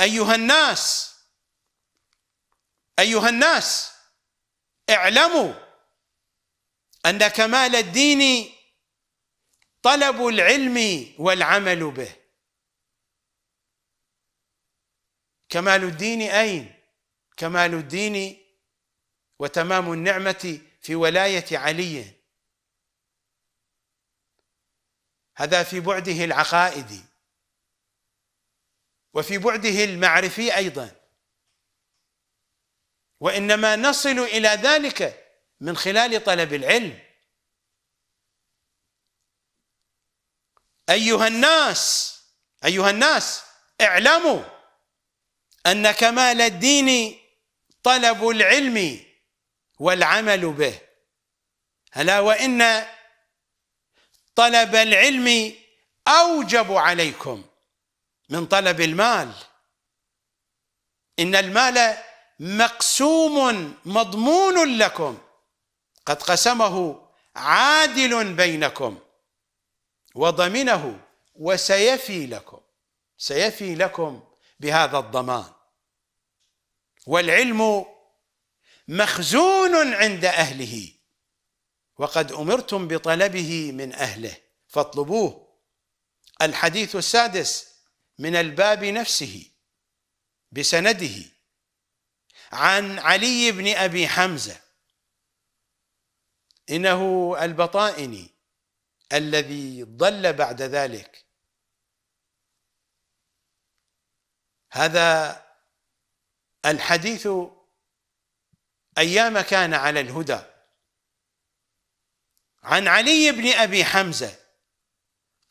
ايها الناس ايها الناس اعلموا ان كمال الدين طلب العلم والعمل به كمال الدين اين كمال الدين وتمام النعمه في ولايه علي هذا في بعده العقائدي وفي بعده المعرفي ايضا وانما نصل الى ذلك من خلال طلب العلم ايها الناس ايها الناس اعلموا ان كمال الدين طلب العلم والعمل به هلا وان طلب العلم اوجب عليكم من طلب المال ان المال مقسوم مضمون لكم قد قسمه عادل بينكم وضمنه وسيفي لكم سيفي لكم بهذا الضمان والعلم مخزون عند اهله وقد امرتم بطلبه من اهله فاطلبوه الحديث السادس من الباب نفسه بسنده عن علي بن ابي حمزه انه البطائني الذي ضل بعد ذلك هذا الحديث ايام كان على الهدى عن علي بن أبي حمزة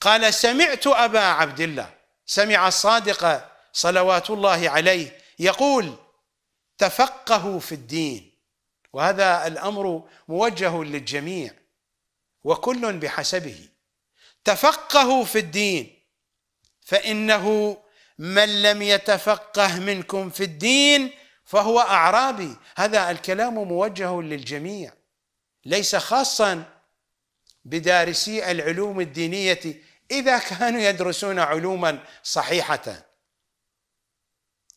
قال سمعت أبا عبد الله سمع الصادق صلوات الله عليه يقول تفقهوا في الدين وهذا الأمر موجه للجميع وكل بحسبه تفقهوا في الدين فإنه من لم يتفقه منكم في الدين فهو أعرابي هذا الكلام موجه للجميع ليس خاصا بدارسي العلوم الدينيه اذا كانوا يدرسون علوما صحيحه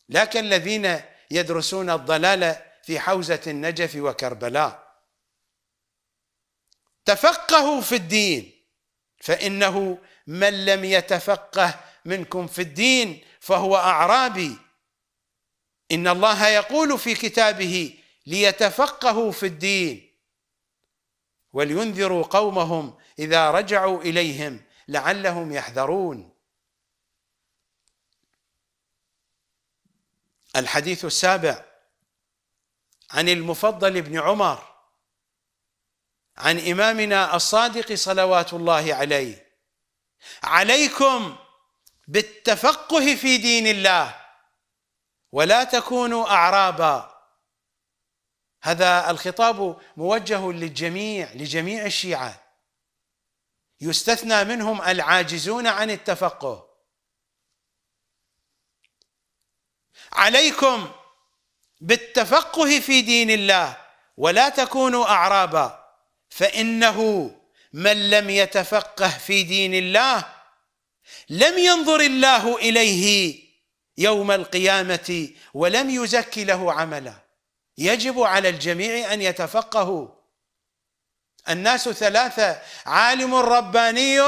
لكن الذين يدرسون الضلال في حوزه النجف وكربلاء تفقهوا في الدين فانه من لم يتفقه منكم في الدين فهو اعرابي ان الله يقول في كتابه ليتفقهوا في الدين ولينذروا قومهم اذا رجعوا اليهم لعلهم يحذرون الحديث السابع عن المفضل بن عمر عن امامنا الصادق صلوات الله عليه عليكم بالتفقه في دين الله ولا تكونوا اعرابا هذا الخطاب موجه للجميع لجميع الشيعه يستثنى منهم العاجزون عن التفقه عليكم بالتفقه في دين الله ولا تكونوا اعرابا فانه من لم يتفقه في دين الله لم ينظر الله اليه يوم القيامه ولم يزكي له عملا يجب على الجميع ان يتفقهوا الناس ثلاثه عالم رباني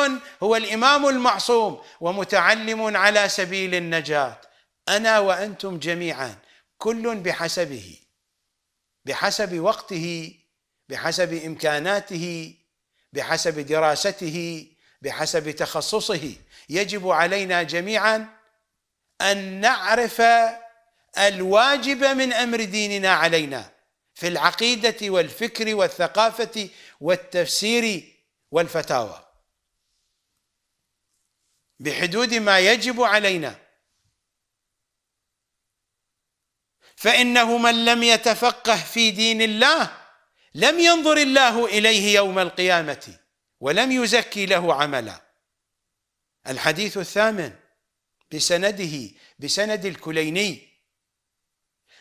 هو الامام المعصوم ومتعلم على سبيل النجاه انا وانتم جميعا كل بحسبه بحسب وقته بحسب امكاناته بحسب دراسته بحسب تخصصه يجب علينا جميعا ان نعرف الواجب من أمر ديننا علينا في العقيدة والفكر والثقافة والتفسير والفتاوى بحدود ما يجب علينا فإنه من لم يتفقه في دين الله لم ينظر الله إليه يوم القيامة ولم يزكي له عملا الحديث الثامن بسنده بسند الكليني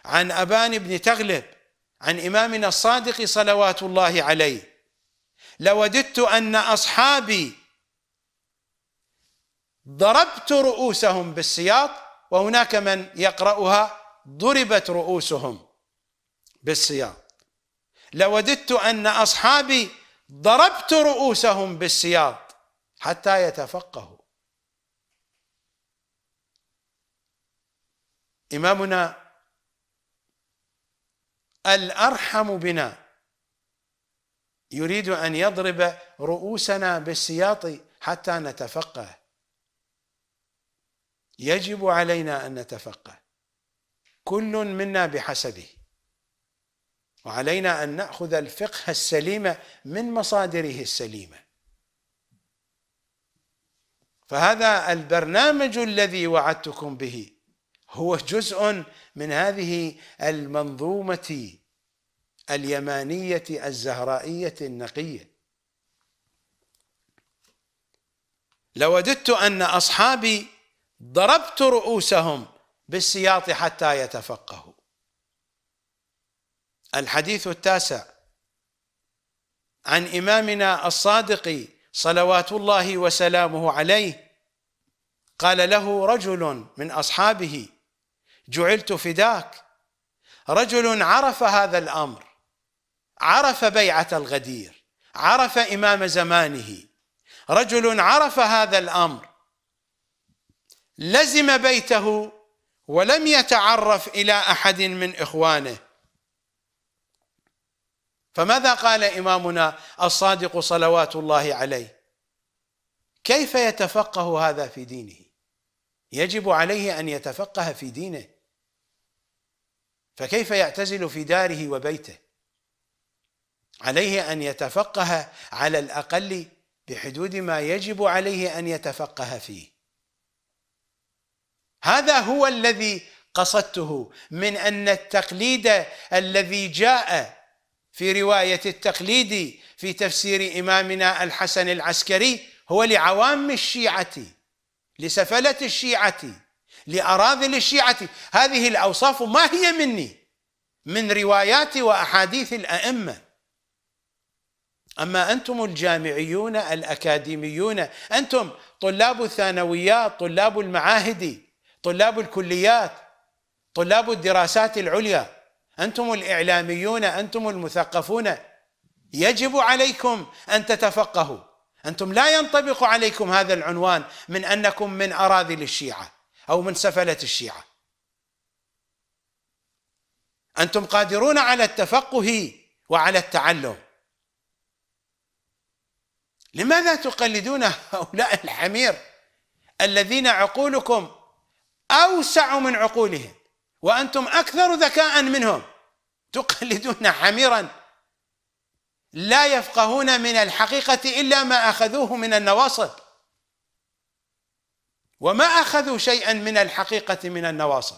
عن أبان بن تغلب عن إمامنا الصادق صلوات الله عليه لوددت أن أصحابي ضربت رؤوسهم بالسياط وهناك من يقرأها ضربت رؤوسهم بالسياط لوددت أن أصحابي ضربت رؤوسهم بالسياط حتى يتفقهوا إمامنا الأرحم بنا يريد أن يضرب رؤوسنا بالسياط حتى نتفقه يجب علينا أن نتفقه كل منا بحسبه وعلينا أن نأخذ الفقه السليم من مصادره السليمة فهذا البرنامج الذي وعدتكم به هو جزء من هذه المنظومة اليمانية الزهرائية النقية لوددت أن أصحابي ضربت رؤوسهم بالسياط حتى يتفقهوا الحديث التاسع عن إمامنا الصادق صلوات الله وسلامه عليه قال له رجل من أصحابه جعلت فداك رجل عرف هذا الامر عرف بيعه الغدير عرف امام زمانه رجل عرف هذا الامر لزم بيته ولم يتعرف الى احد من اخوانه فماذا قال امامنا الصادق صلوات الله عليه كيف يتفقه هذا في دينه يجب عليه ان يتفقه في دينه فكيف يعتزل في داره وبيته عليه ان يتفقه على الاقل بحدود ما يجب عليه ان يتفقه فيه هذا هو الذي قصدته من ان التقليد الذي جاء في روايه التقليد في تفسير امامنا الحسن العسكري هو لعوام الشيعه لسفله الشيعه لأراذل الشيعة هذه الأوصاف ما هي مني من روايات وأحاديث الأئمة أما أنتم الجامعيون الأكاديميون أنتم طلاب الثانويات طلاب المعاهد طلاب الكليات طلاب الدراسات العليا أنتم الإعلاميون أنتم المثقفون يجب عليكم أن تتفقهوا أنتم لا ينطبق عليكم هذا العنوان من أنكم من أراذل الشيعة أو من سفلة الشيعة أنتم قادرون على التفقه وعلى التعلم لماذا تقلدون هؤلاء الحمير الذين عقولكم أوسع من عقولهم وأنتم أكثر ذكاء منهم تقلدون حميرا لا يفقهون من الحقيقة إلا ما أخذوه من النواصب وما اخذوا شيئا من الحقيقه من النواصب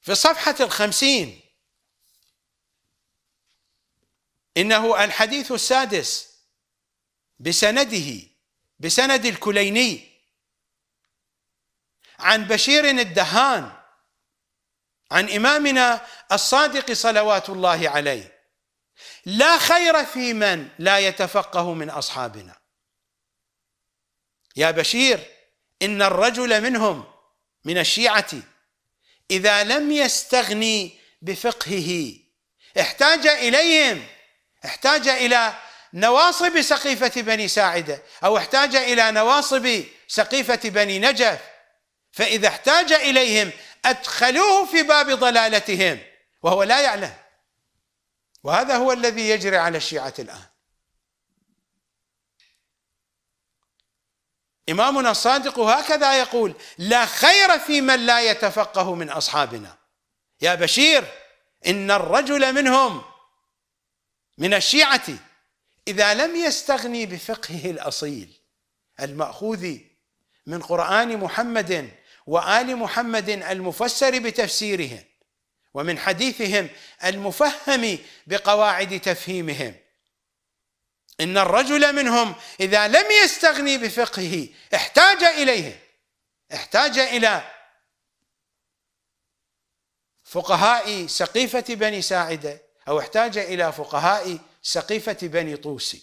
في صفحه الخمسين انه الحديث السادس بسنده بسند الكليني عن بشير الدهان عن إمامنا الصادق صلوات الله عليه لا خير في من لا يتفقه من أصحابنا يا بشير إن الرجل منهم من الشيعة إذا لم يستغني بفقهه احتاج إليهم احتاج إلى نواصب سقيفة بني ساعدة أو احتاج إلى نواصب سقيفة بني نجف فإذا احتاج إليهم أدخلوه في باب ضلالتهم وهو لا يعلم وهذا هو الذي يجري على الشيعة الآن إمامنا الصادق هكذا يقول لا خير في من لا يتفقه من أصحابنا يا بشير إن الرجل منهم من الشيعة إذا لم يستغني بفقهه الأصيل المأخوذ من قرآن محمد وآل محمد المفسر بتفسيرهم ومن حديثهم المفهم بقواعد تفهيمهم إن الرجل منهم إذا لم يستغني بفقهه احتاج إليه احتاج إلى فقهاء سقيفة بني ساعدة أو احتاج إلى فقهاء سقيفة بني طوسي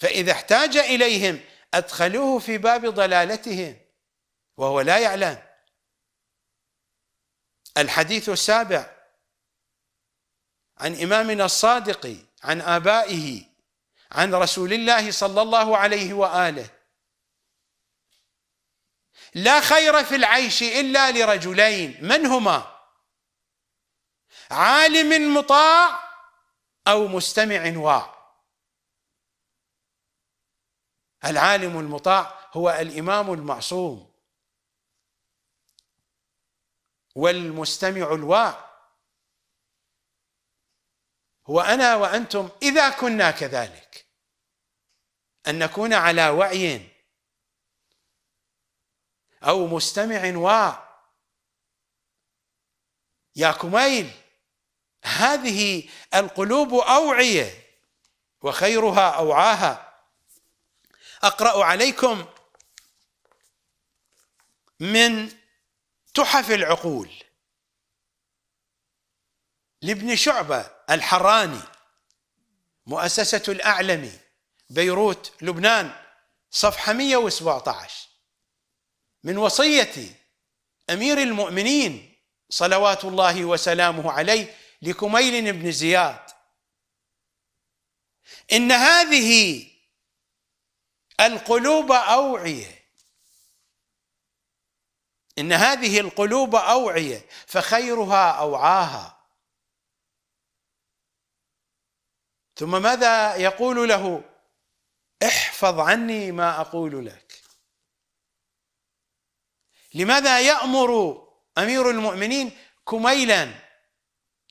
فإذا احتاج إليهم أدخلوه في باب ضلالتهم وهو لا يعلم الحديث السابع عن إمامنا الصادق عن آبائه عن رسول الله صلى الله عليه وآله لا خير في العيش إلا لرجلين من هما عالم مطاع أو مستمع واع العالم المطاع هو الإمام المعصوم والمستمع الواعي هو انا وانتم اذا كنا كذلك ان نكون على وعي او مستمع واع يا كميل هذه القلوب اوعيه وخيرها اوعاها اقرا عليكم من تحف العقول لابن شعبة الحراني مؤسسة الأعلم بيروت لبنان صفحة 117 من وصية أمير المؤمنين صلوات الله وسلامه عليه لكميل بن زياد إن هذه القلوب أوعية ان هذه القلوب اوعيه فخيرها اوعاها ثم ماذا يقول له احفظ عني ما اقول لك لماذا يامر امير المؤمنين كميلا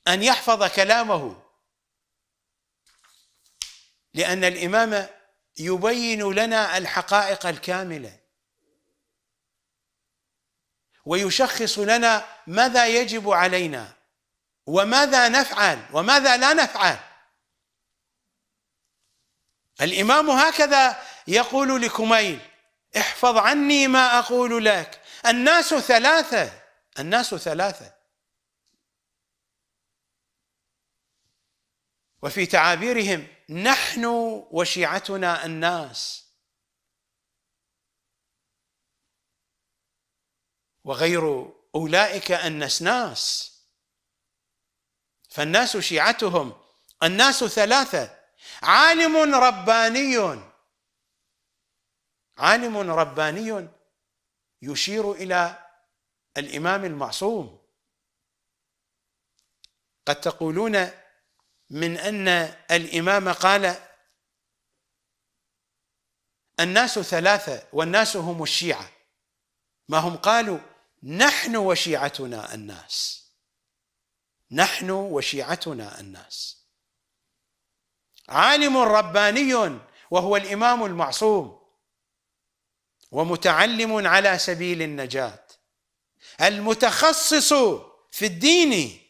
ان يحفظ كلامه لان الامام يبين لنا الحقائق الكامله ويشخص لنا ماذا يجب علينا وماذا نفعل وماذا لا نفعل الامام هكذا يقول لكميل احفظ عني ما اقول لك الناس ثلاثه الناس ثلاثه وفي تعابيرهم نحن وشيعتنا الناس وغير أولئك الناس ناس فالناس شيعتهم الناس ثلاثة عالم رباني عالم رباني يشير إلى الإمام المعصوم قد تقولون من أن الإمام قال الناس ثلاثة والناس هم الشيعة ما هم قالوا نحن وشيعتنا الناس نحن وشيعتنا الناس عالم رباني وهو الامام المعصوم ومتعلم على سبيل النجاه المتخصص في الدين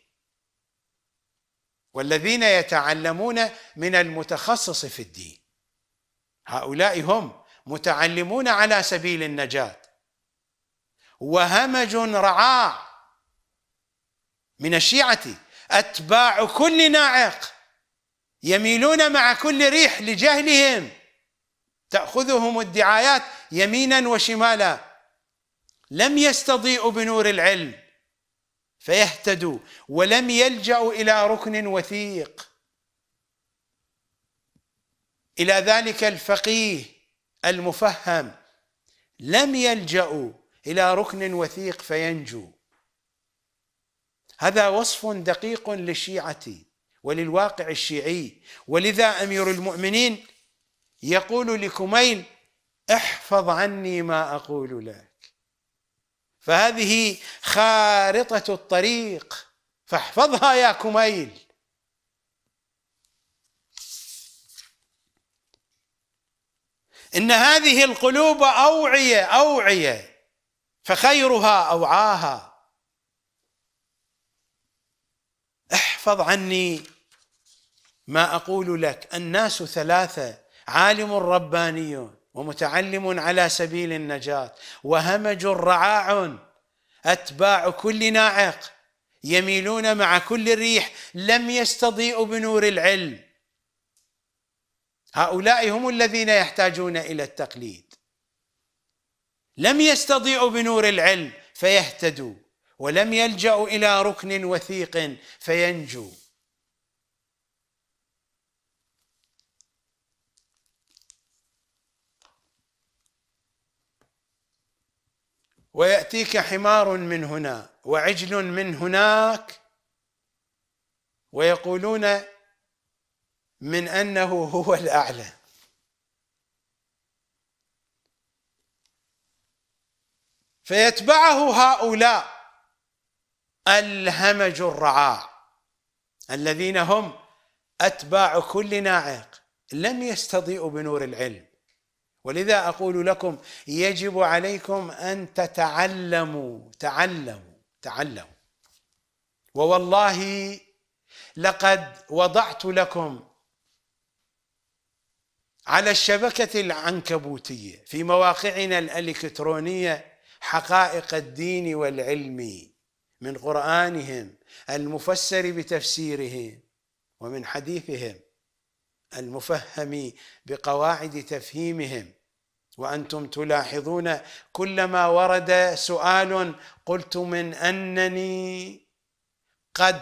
والذين يتعلمون من المتخصص في الدين هؤلاء هم متعلمون على سبيل النجاه وهمج رعاع من الشيعة أتباع كل ناعق يميلون مع كل ريح لجهلهم تأخذهم الدعايات يمينا وشمالا لم يستضيئوا بنور العلم فيهتدوا ولم يلجأوا إلى ركن وثيق إلى ذلك الفقيه المفهم لم يلجأوا الى ركن وثيق فينجو هذا وصف دقيق للشيعه وللواقع الشيعي ولذا امير المؤمنين يقول لكميل احفظ عني ما اقول لك فهذه خارطه الطريق فاحفظها يا كميل ان هذه القلوب اوعيه اوعيه فخيرها اوعاها احفظ عني ما اقول لك الناس ثلاثه عالم رباني ومتعلم على سبيل النجاه وهمج رعاع اتباع كل ناعق يميلون مع كل الريح لم يستضيئوا بنور العلم هؤلاء هم الذين يحتاجون الى التقليد لم يستضيعوا بنور العلم فيهتدوا ولم يلجأوا إلى ركن وثيق فينجوا ويأتيك حمار من هنا وعجل من هناك ويقولون من أنه هو الأعلى فيتبعه هؤلاء الهمج الرعاع الذين هم اتباع كل ناعق لم يستضيئوا بنور العلم ولذا اقول لكم يجب عليكم ان تتعلموا تعلموا تعلموا ووالله لقد وضعت لكم على الشبكه العنكبوتيه في مواقعنا الالكترونيه حقائق الدين والعلم من قرانهم المفسر بتفسيره ومن حديثهم المفهم بقواعد تفهيمهم وانتم تلاحظون كلما ورد سؤال قلت من انني قد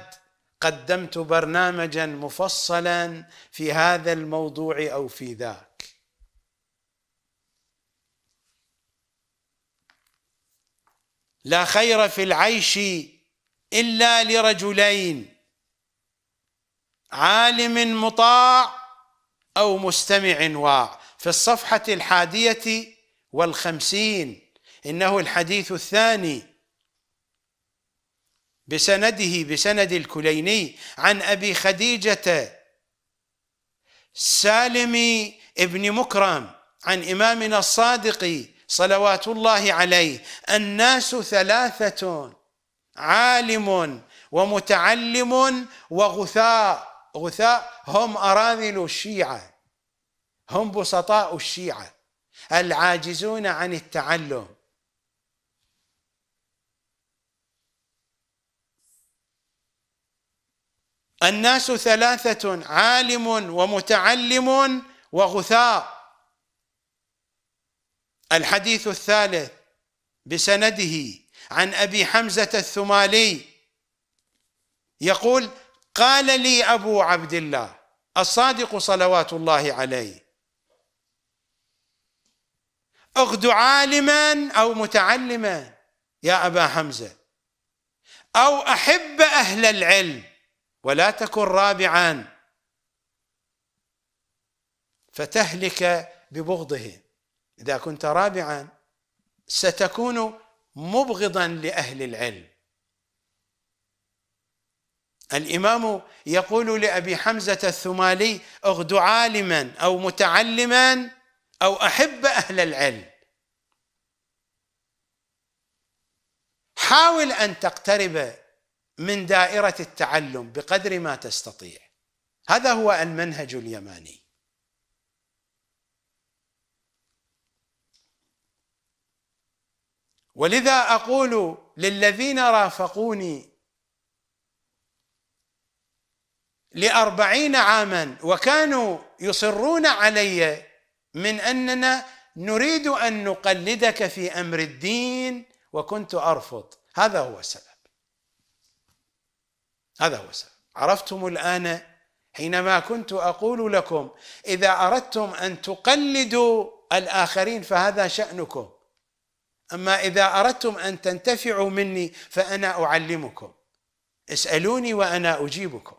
قدمت برنامجا مفصلا في هذا الموضوع او في ذاك لا خير في العيش إلا لرجلين عالم مطاع أو مستمع واع في الصفحة الحادية والخمسين إنه الحديث الثاني بسنده بسند الكليني عن أبي خديجة سالم ابن مكرم عن إمامنا الصادق صلوات الله عليه الناس ثلاثة عالم ومتعلم وغثاء غثاء هم أراذل الشيعة هم بسطاء الشيعة العاجزون عن التعلم الناس ثلاثة عالم ومتعلم وغثاء الحديث الثالث بسنده عن ابي حمزه الثمالي يقول قال لي ابو عبد الله الصادق صلوات الله عليه اغد عالما او متعلما يا ابا حمزه او احب اهل العلم ولا تكن رابعا فتهلك ببغضهم إذا كنت رابعا ستكون مبغضا لأهل العلم الإمام يقول لأبي حمزة الثمالي اغد عالما أو متعلما أو أحب أهل العلم حاول أن تقترب من دائرة التعلم بقدر ما تستطيع هذا هو المنهج اليماني ولذا اقول للذين رافقوني لأربعين عاما وكانوا يصرون علي من أننا نريد أن نقلدك في أمر الدين وكنت أرفض هذا هو السبب هذا هو السبب عرفتم الآن حينما كنت أقول لكم إذا أردتم أن تقلدوا الآخرين فهذا شأنكم أما إذا أردتم أن تنتفعوا مني فأنا أعلمكم اسألوني وأنا أجيبكم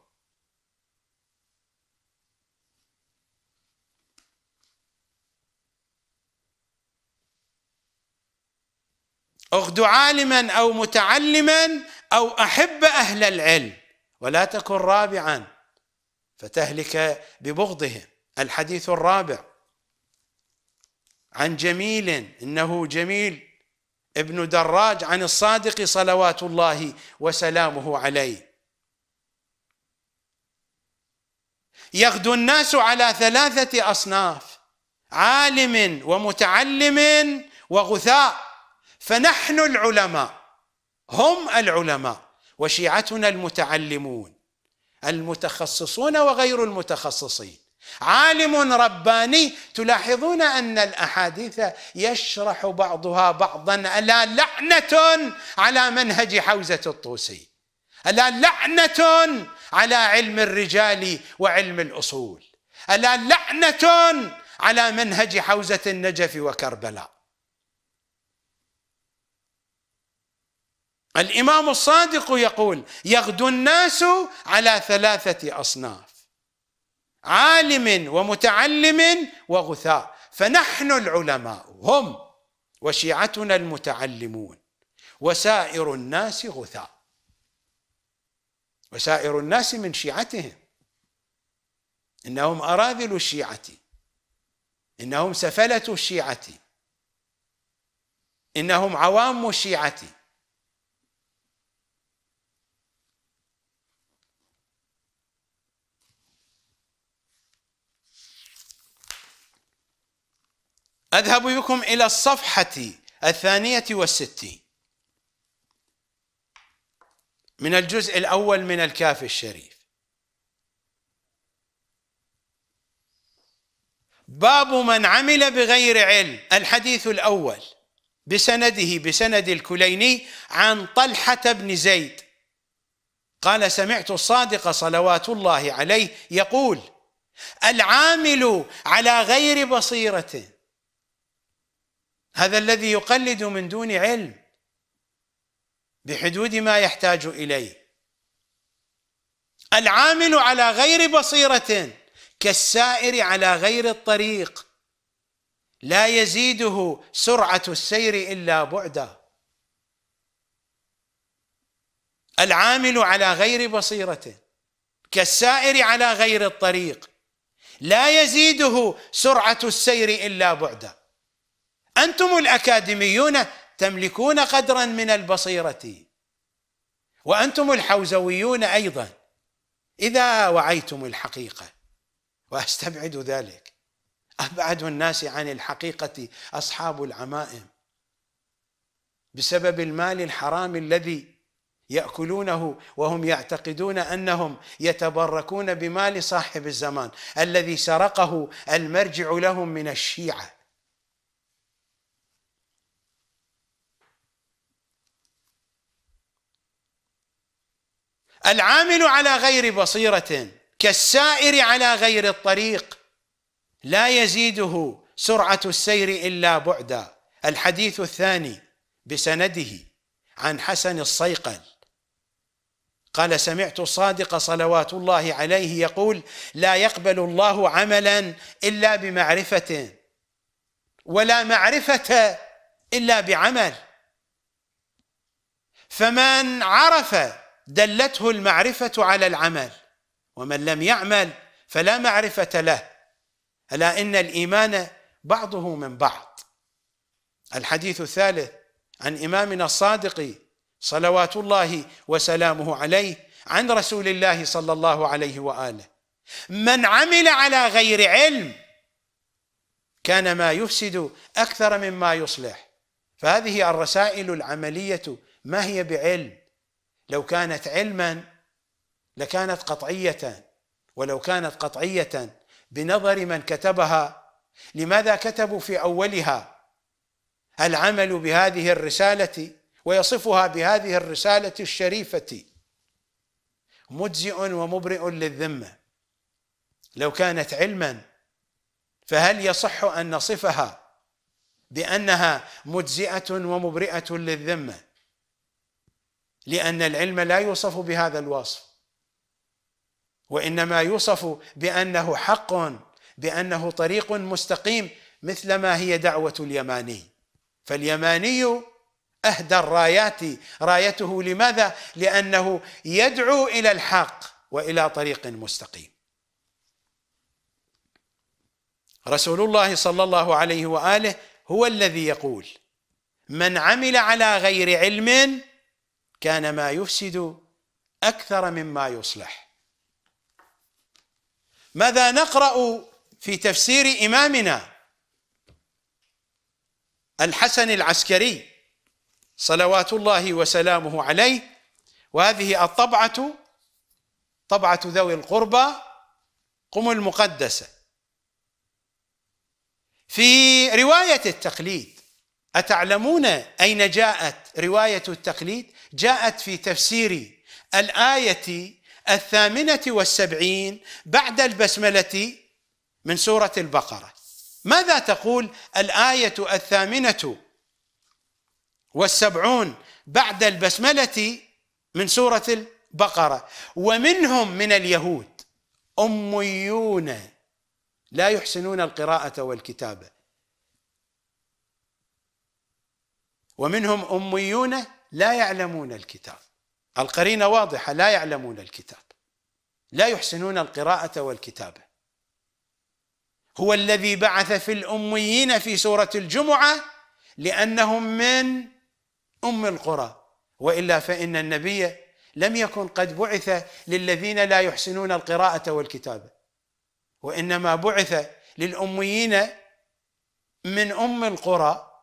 اغد عالما أو متعلما أو أحب أهل العلم ولا تكن رابعا فتهلك ببغضهم الحديث الرابع عن جميل إنه جميل ابن دراج عن الصادق صلوات الله وسلامه عليه يغدو الناس على ثلاثه اصناف عالم ومتعلم وغثاء فنحن العلماء هم العلماء وشيعتنا المتعلمون المتخصصون وغير المتخصصين عالم رباني تلاحظون ان الاحاديث يشرح بعضها بعضا الا لعنه على منهج حوزه الطوسي الا لعنه على علم الرجال وعلم الاصول الا لعنه على منهج حوزه النجف وكربلاء الامام الصادق يقول يغدو الناس على ثلاثه اصناف عالم ومتعلم وغثاء فنحن العلماء هم وشيعتنا المتعلمون وسائر الناس غثاء وسائر الناس من شيعتهم انهم اراذل الشيعه انهم سفله الشيعه انهم عوام الشيعه أذهب بكم إلى الصفحة الثانية والستين من الجزء الأول من الكافي الشريف باب من عمل بغير علم الحديث الأول بسنده بسند الكليني عن طلحة بن زيد قال سمعت الصادق صلوات الله عليه يقول العامل على غير بصيره هذا الذي يقلد من دون علم بحدود ما يحتاج اليه العامل على غير بصيره كالسائر على غير الطريق لا يزيده سرعه السير الا بعدا العامل على غير بصيره كالسائر على غير الطريق لا يزيده سرعه السير الا بعدا انتم الاكاديميون تملكون قدرا من البصيره وانتم الحوزويون ايضا اذا وعيتم الحقيقه واستبعد ذلك ابعد الناس عن الحقيقه اصحاب العمائم بسبب المال الحرام الذي ياكلونه وهم يعتقدون انهم يتبركون بمال صاحب الزمان الذي سرقه المرجع لهم من الشيعه العامل على غير بصيرة كالسائر على غير الطريق لا يزيده سرعة السير إلا بعدا الحديث الثاني بسنده عن حسن الصيقل قال سمعت الصادق صلوات الله عليه يقول لا يقبل الله عملا إلا بمعرفة ولا معرفة إلا بعمل فمن عرف دلته المعرفة على العمل ومن لم يعمل فلا معرفة له ألا إن الإيمان بعضه من بعض الحديث الثالث عن إمامنا الصادق صلوات الله وسلامه عليه عن رسول الله صلى الله عليه وآله من عمل على غير علم كان ما يفسد أكثر مما يصلح فهذه الرسائل العملية ما هي بعلم لو كانت علما لكانت قطعيه ولو كانت قطعيه بنظر من كتبها لماذا كتبوا في اولها العمل بهذه الرساله ويصفها بهذه الرساله الشريفه مجزئ ومبرئ للذمه لو كانت علما فهل يصح ان نصفها بانها مجزئه ومبرئه للذمه لأن العلم لا يوصف بهذا الوصف وإنما يوصف بأنه حق بأنه طريق مستقيم مثل ما هي دعوة اليماني فاليماني أهدى الرايات رايته لماذا؟ لأنه يدعو إلى الحق وإلى طريق مستقيم رسول الله صلى الله عليه وآله هو الذي يقول من عمل على غير علم كان ما يفسد اكثر مما يصلح ماذا نقرا في تفسير امامنا الحسن العسكري صلوات الله وسلامه عليه وهذه الطبعه طبعه ذوي القربى قم المقدسه في روايه التقليد اتعلمون اين جاءت روايه التقليد جاءت في تفسير الآية الثامنة والسبعين بعد البسملة من سورة البقرة ماذا تقول الآية الثامنة والسبعون بعد البسملة من سورة البقرة ومنهم من اليهود أميون لا يحسنون القراءة والكتابة ومنهم أميون لا يعلمون الكتاب القرينة واضحة لا يعلمون الكتاب لا يحسنون القراءة والكتابة هو الذي بعث في الأميين في سورة الجمعة لأنهم من أم القرى وإلا فإن النبي لم يكن قد بعث للذين لا يحسنون القراءة والكتابة وإنما بعث للأميين من أم القرى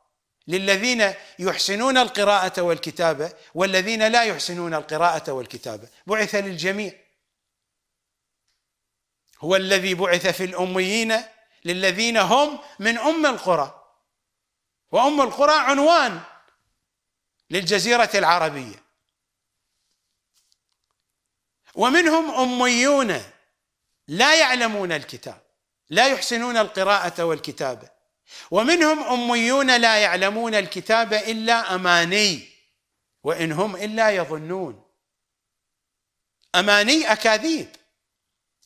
للذين يحسنون القراءة والكتابة والذين لا يحسنون القراءة والكتابة بعث للجميع هو الذي بعث في الأميين للذين هم من أم القرى وأم القرى عنوان للجزيرة العربية ومنهم أميون لا يعلمون الكتاب لا يحسنون القراءة والكتابة ومنهم اميون لا يعلمون الكتاب الا اماني وان هم الا يظنون اماني اكاذيب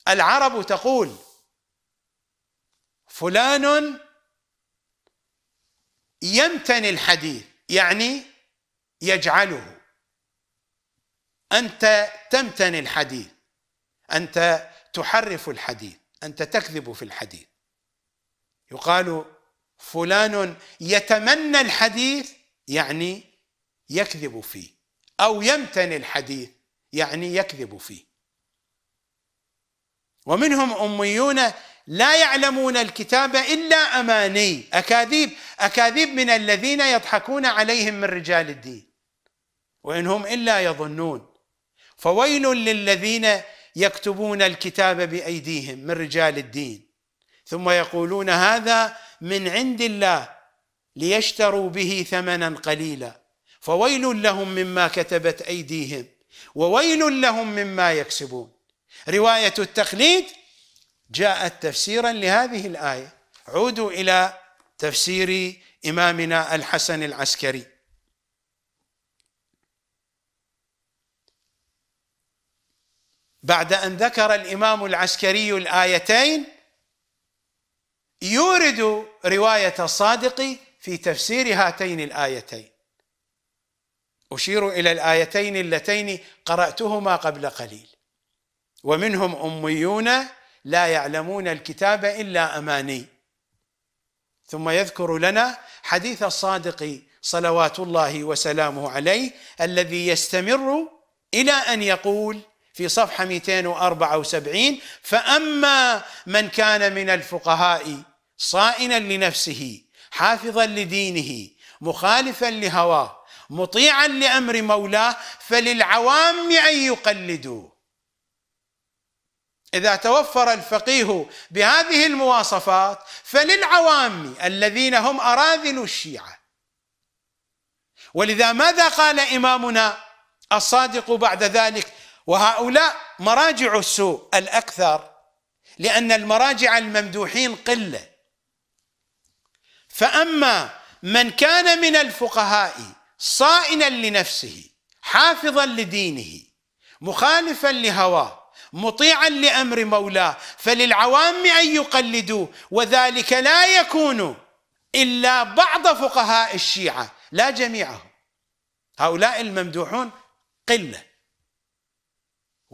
العرب تقول فلان يمتني الحديث يعني يجعله انت تمتني الحديث انت تحرف الحديث انت تكذب في الحديث يقال فلان يتمنى الحديث يعني يكذب فيه او يمتن الحديث يعني يكذب فيه ومنهم اميون لا يعلمون الكتاب الا اماني اكاذيب اكاذيب من الذين يضحكون عليهم من رجال الدين وان هم الا يظنون فويل للذين يكتبون الكتاب بايديهم من رجال الدين ثم يقولون هذا من عند الله ليشتروا به ثمنا قليلا فويل لهم مما كتبت ايديهم وويل لهم مما يكسبون روايه التقليد جاءت تفسيرا لهذه الايه عودوا الى تفسير امامنا الحسن العسكري بعد ان ذكر الامام العسكري الايتين يورد روايه الصادق في تفسير هاتين الايتين اشير الى الايتين اللتين قراتهما قبل قليل ومنهم اميون لا يعلمون الكتاب الا اماني ثم يذكر لنا حديث الصادق صلوات الله وسلامه عليه الذي يستمر الى ان يقول في صفحة 274 فأما من كان من الفقهاء صائنا لنفسه حافظا لدينه مخالفا لهواه مطيعا لأمر مولاه فللعوام أن يقلدوه إذا توفر الفقيه بهذه المواصفات فللعوام الذين هم أراذل الشيعة ولذا ماذا قال إمامنا الصادق بعد ذلك وهؤلاء مراجع السوء الاكثر لان المراجع الممدوحين قله فاما من كان من الفقهاء صائنا لنفسه حافظا لدينه مخالفا لهواه مطيعا لامر مولاه فللعوام ان يقلدوه وذلك لا يكون الا بعض فقهاء الشيعه لا جميعهم هؤلاء الممدوحون قله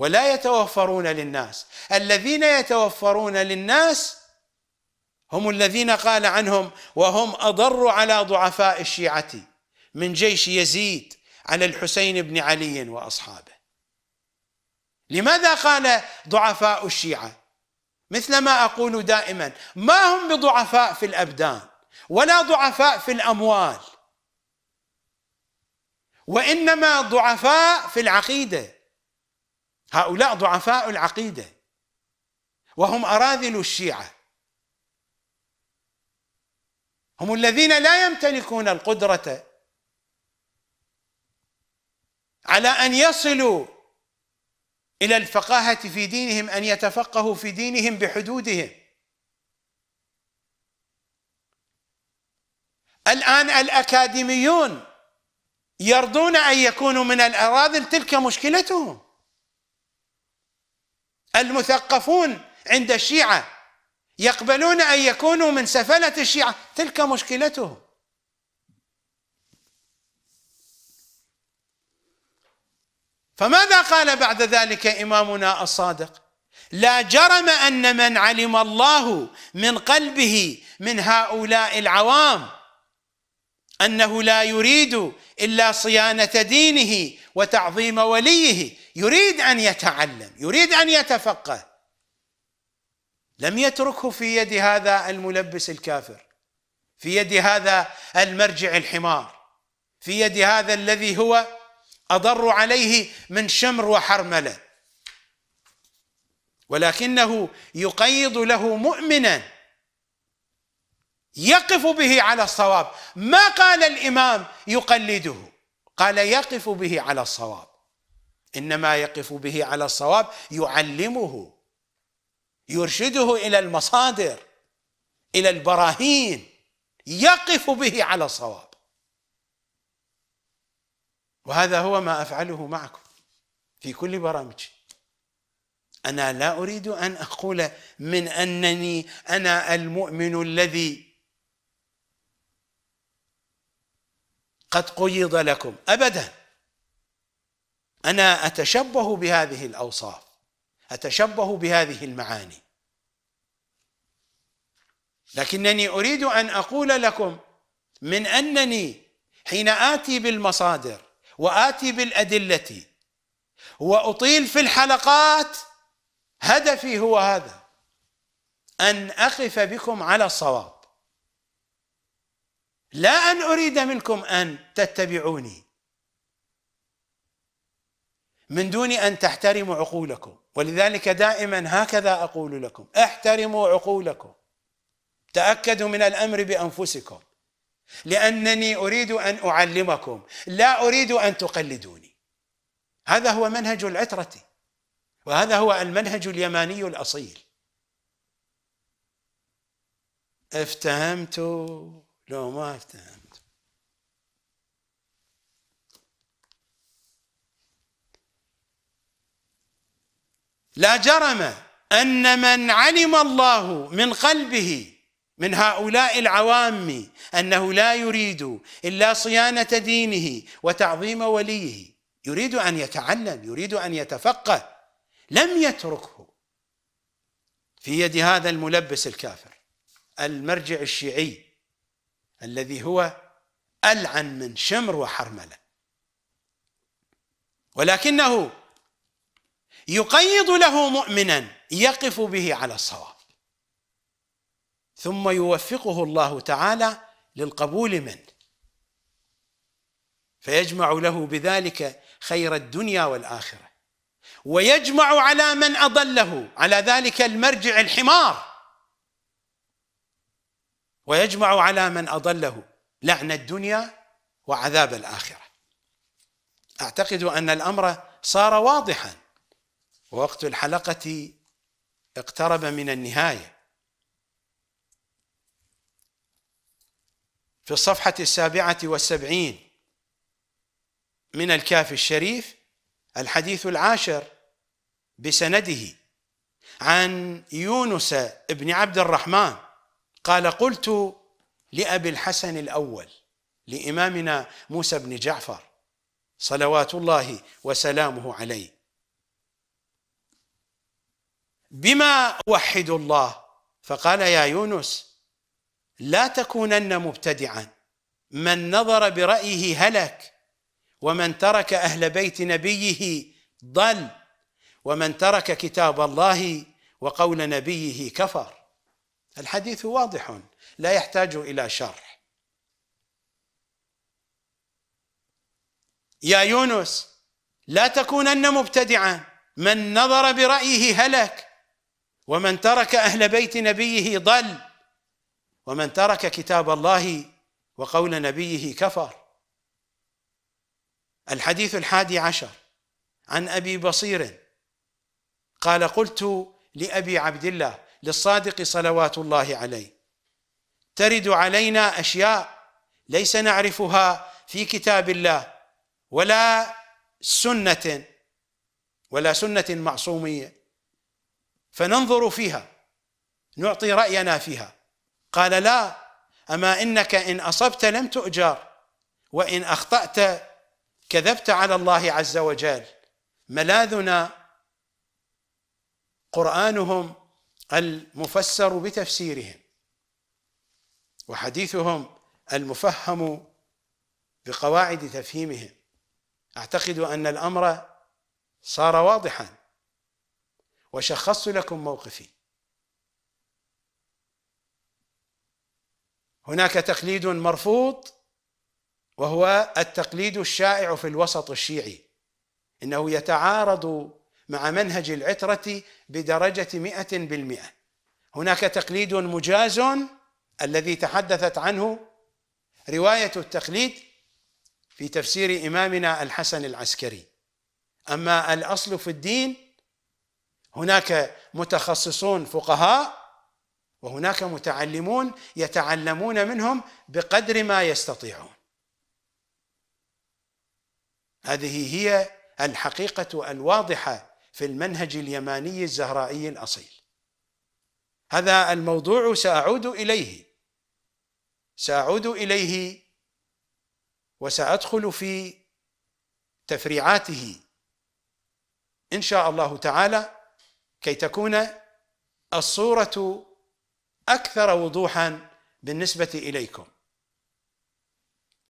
ولا يتوفرون للناس الذين يتوفرون للناس هم الذين قال عنهم وهم اضر على ضعفاء الشيعه من جيش يزيد على الحسين بن علي واصحابه لماذا قال ضعفاء الشيعه مثل ما اقول دائما ما هم بضعفاء في الابدان ولا ضعفاء في الاموال وانما ضعفاء في العقيده هؤلاء ضعفاء العقيدة وهم أراذل الشيعة هم الذين لا يمتلكون القدرة على أن يصلوا إلى الفقاهة في دينهم أن يتفقهوا في دينهم بحدودهم الآن الأكاديميون يرضون أن يكونوا من الأراذل تلك مشكلتهم المثقفون عند الشيعة يقبلون أن يكونوا من سفلة الشيعة تلك مشكلتهم فماذا قال بعد ذلك إمامنا الصادق لا جرم أن من علم الله من قلبه من هؤلاء العوام أنه لا يريد إلا صيانة دينه وتعظيم وليه يريد ان يتعلم يريد ان يتفقه لم يتركه في يد هذا الملبس الكافر في يد هذا المرجع الحمار في يد هذا الذي هو اضر عليه من شمر وحرمله ولكنه يقيض له مؤمنا يقف به على الصواب ما قال الامام يقلده قال يقف به على الصواب انما يقف به على الصواب يعلمه يرشده الى المصادر الى البراهين يقف به على الصواب وهذا هو ما افعله معكم في كل برامجي انا لا اريد ان اقول من انني انا المؤمن الذي قد قيض لكم ابدا انا اتشبه بهذه الاوصاف اتشبه بهذه المعاني لكنني اريد ان اقول لكم من انني حين اتي بالمصادر واتي بالادله واطيل في الحلقات هدفي هو هذا ان اقف بكم على الصواب لا ان اريد منكم ان تتبعوني من دون ان تحترموا عقولكم ولذلك دائما هكذا اقول لكم احترموا عقولكم تاكدوا من الامر بانفسكم لانني اريد ان اعلمكم لا اريد ان تقلدوني هذا هو منهج العتره وهذا هو المنهج اليماني الاصيل افتهمت لو ما افتهمت لا جرم أن من علم الله من قلبه من هؤلاء العوام أنه لا يريد إلا صيانة دينه وتعظيم وليه يريد أن يتعلم يريد أن يتفقه لم يتركه في يد هذا الملبس الكافر المرجع الشيعي الذي هو ألعن من شمر وحرملة ولكنه يقيض له مؤمنا يقف به على الصواب ثم يوفقه الله تعالى للقبول منه فيجمع له بذلك خير الدنيا والاخره ويجمع على من اضله على ذلك المرجع الحمار ويجمع على من اضله لعن الدنيا وعذاب الاخره اعتقد ان الامر صار واضحا ووقت الحلقة اقترب من النهاية في الصفحة السابعة والسبعين من الكافي الشريف الحديث العاشر بسنده عن يونس بن عبد الرحمن قال قلت لأبي الحسن الأول لإمامنا موسى بن جعفر صلوات الله وسلامه عليه بما أوحد الله فقال يا يونس لا تكونن مبتدعا من نظر برأيه هلك ومن ترك أهل بيت نبيه ضل ومن ترك كتاب الله وقول نبيه كفر الحديث واضح لا يحتاج إلى شرح يا يونس لا تكونن مبتدعا من نظر برأيه هلك ومن ترك اهل بيت نبيه ضل ومن ترك كتاب الله وقول نبيه كفر الحديث الحادي عشر عن ابي بصير قال قلت لابي عبد الله للصادق صلوات الله عليه ترد علينا اشياء ليس نعرفها في كتاب الله ولا سنه ولا سنه معصوميه فننظر فيها نعطي راينا فيها قال لا اما انك ان اصبت لم تؤجر وان اخطات كذبت على الله عز وجل ملاذنا قرانهم المفسر بتفسيرهم وحديثهم المفهم بقواعد تفهيمهم اعتقد ان الامر صار واضحا وشخصت لكم موقفي هناك تقليد مرفوض وهو التقليد الشائع في الوسط الشيعي انه يتعارض مع منهج العترة بدرجة مئة بالمئة هناك تقليد مجاز الذي تحدثت عنه رواية التقليد في تفسير إمامنا الحسن العسكري أما الأصل في الدين هناك متخصصون فقهاء وهناك متعلمون يتعلمون منهم بقدر ما يستطيعون هذه هي الحقيقه الواضحه في المنهج اليماني الزهرائي الاصيل هذا الموضوع ساعود اليه ساعود اليه وسادخل في تفريعاته ان شاء الله تعالى كي تكون الصورة أكثر وضوحا بالنسبة إليكم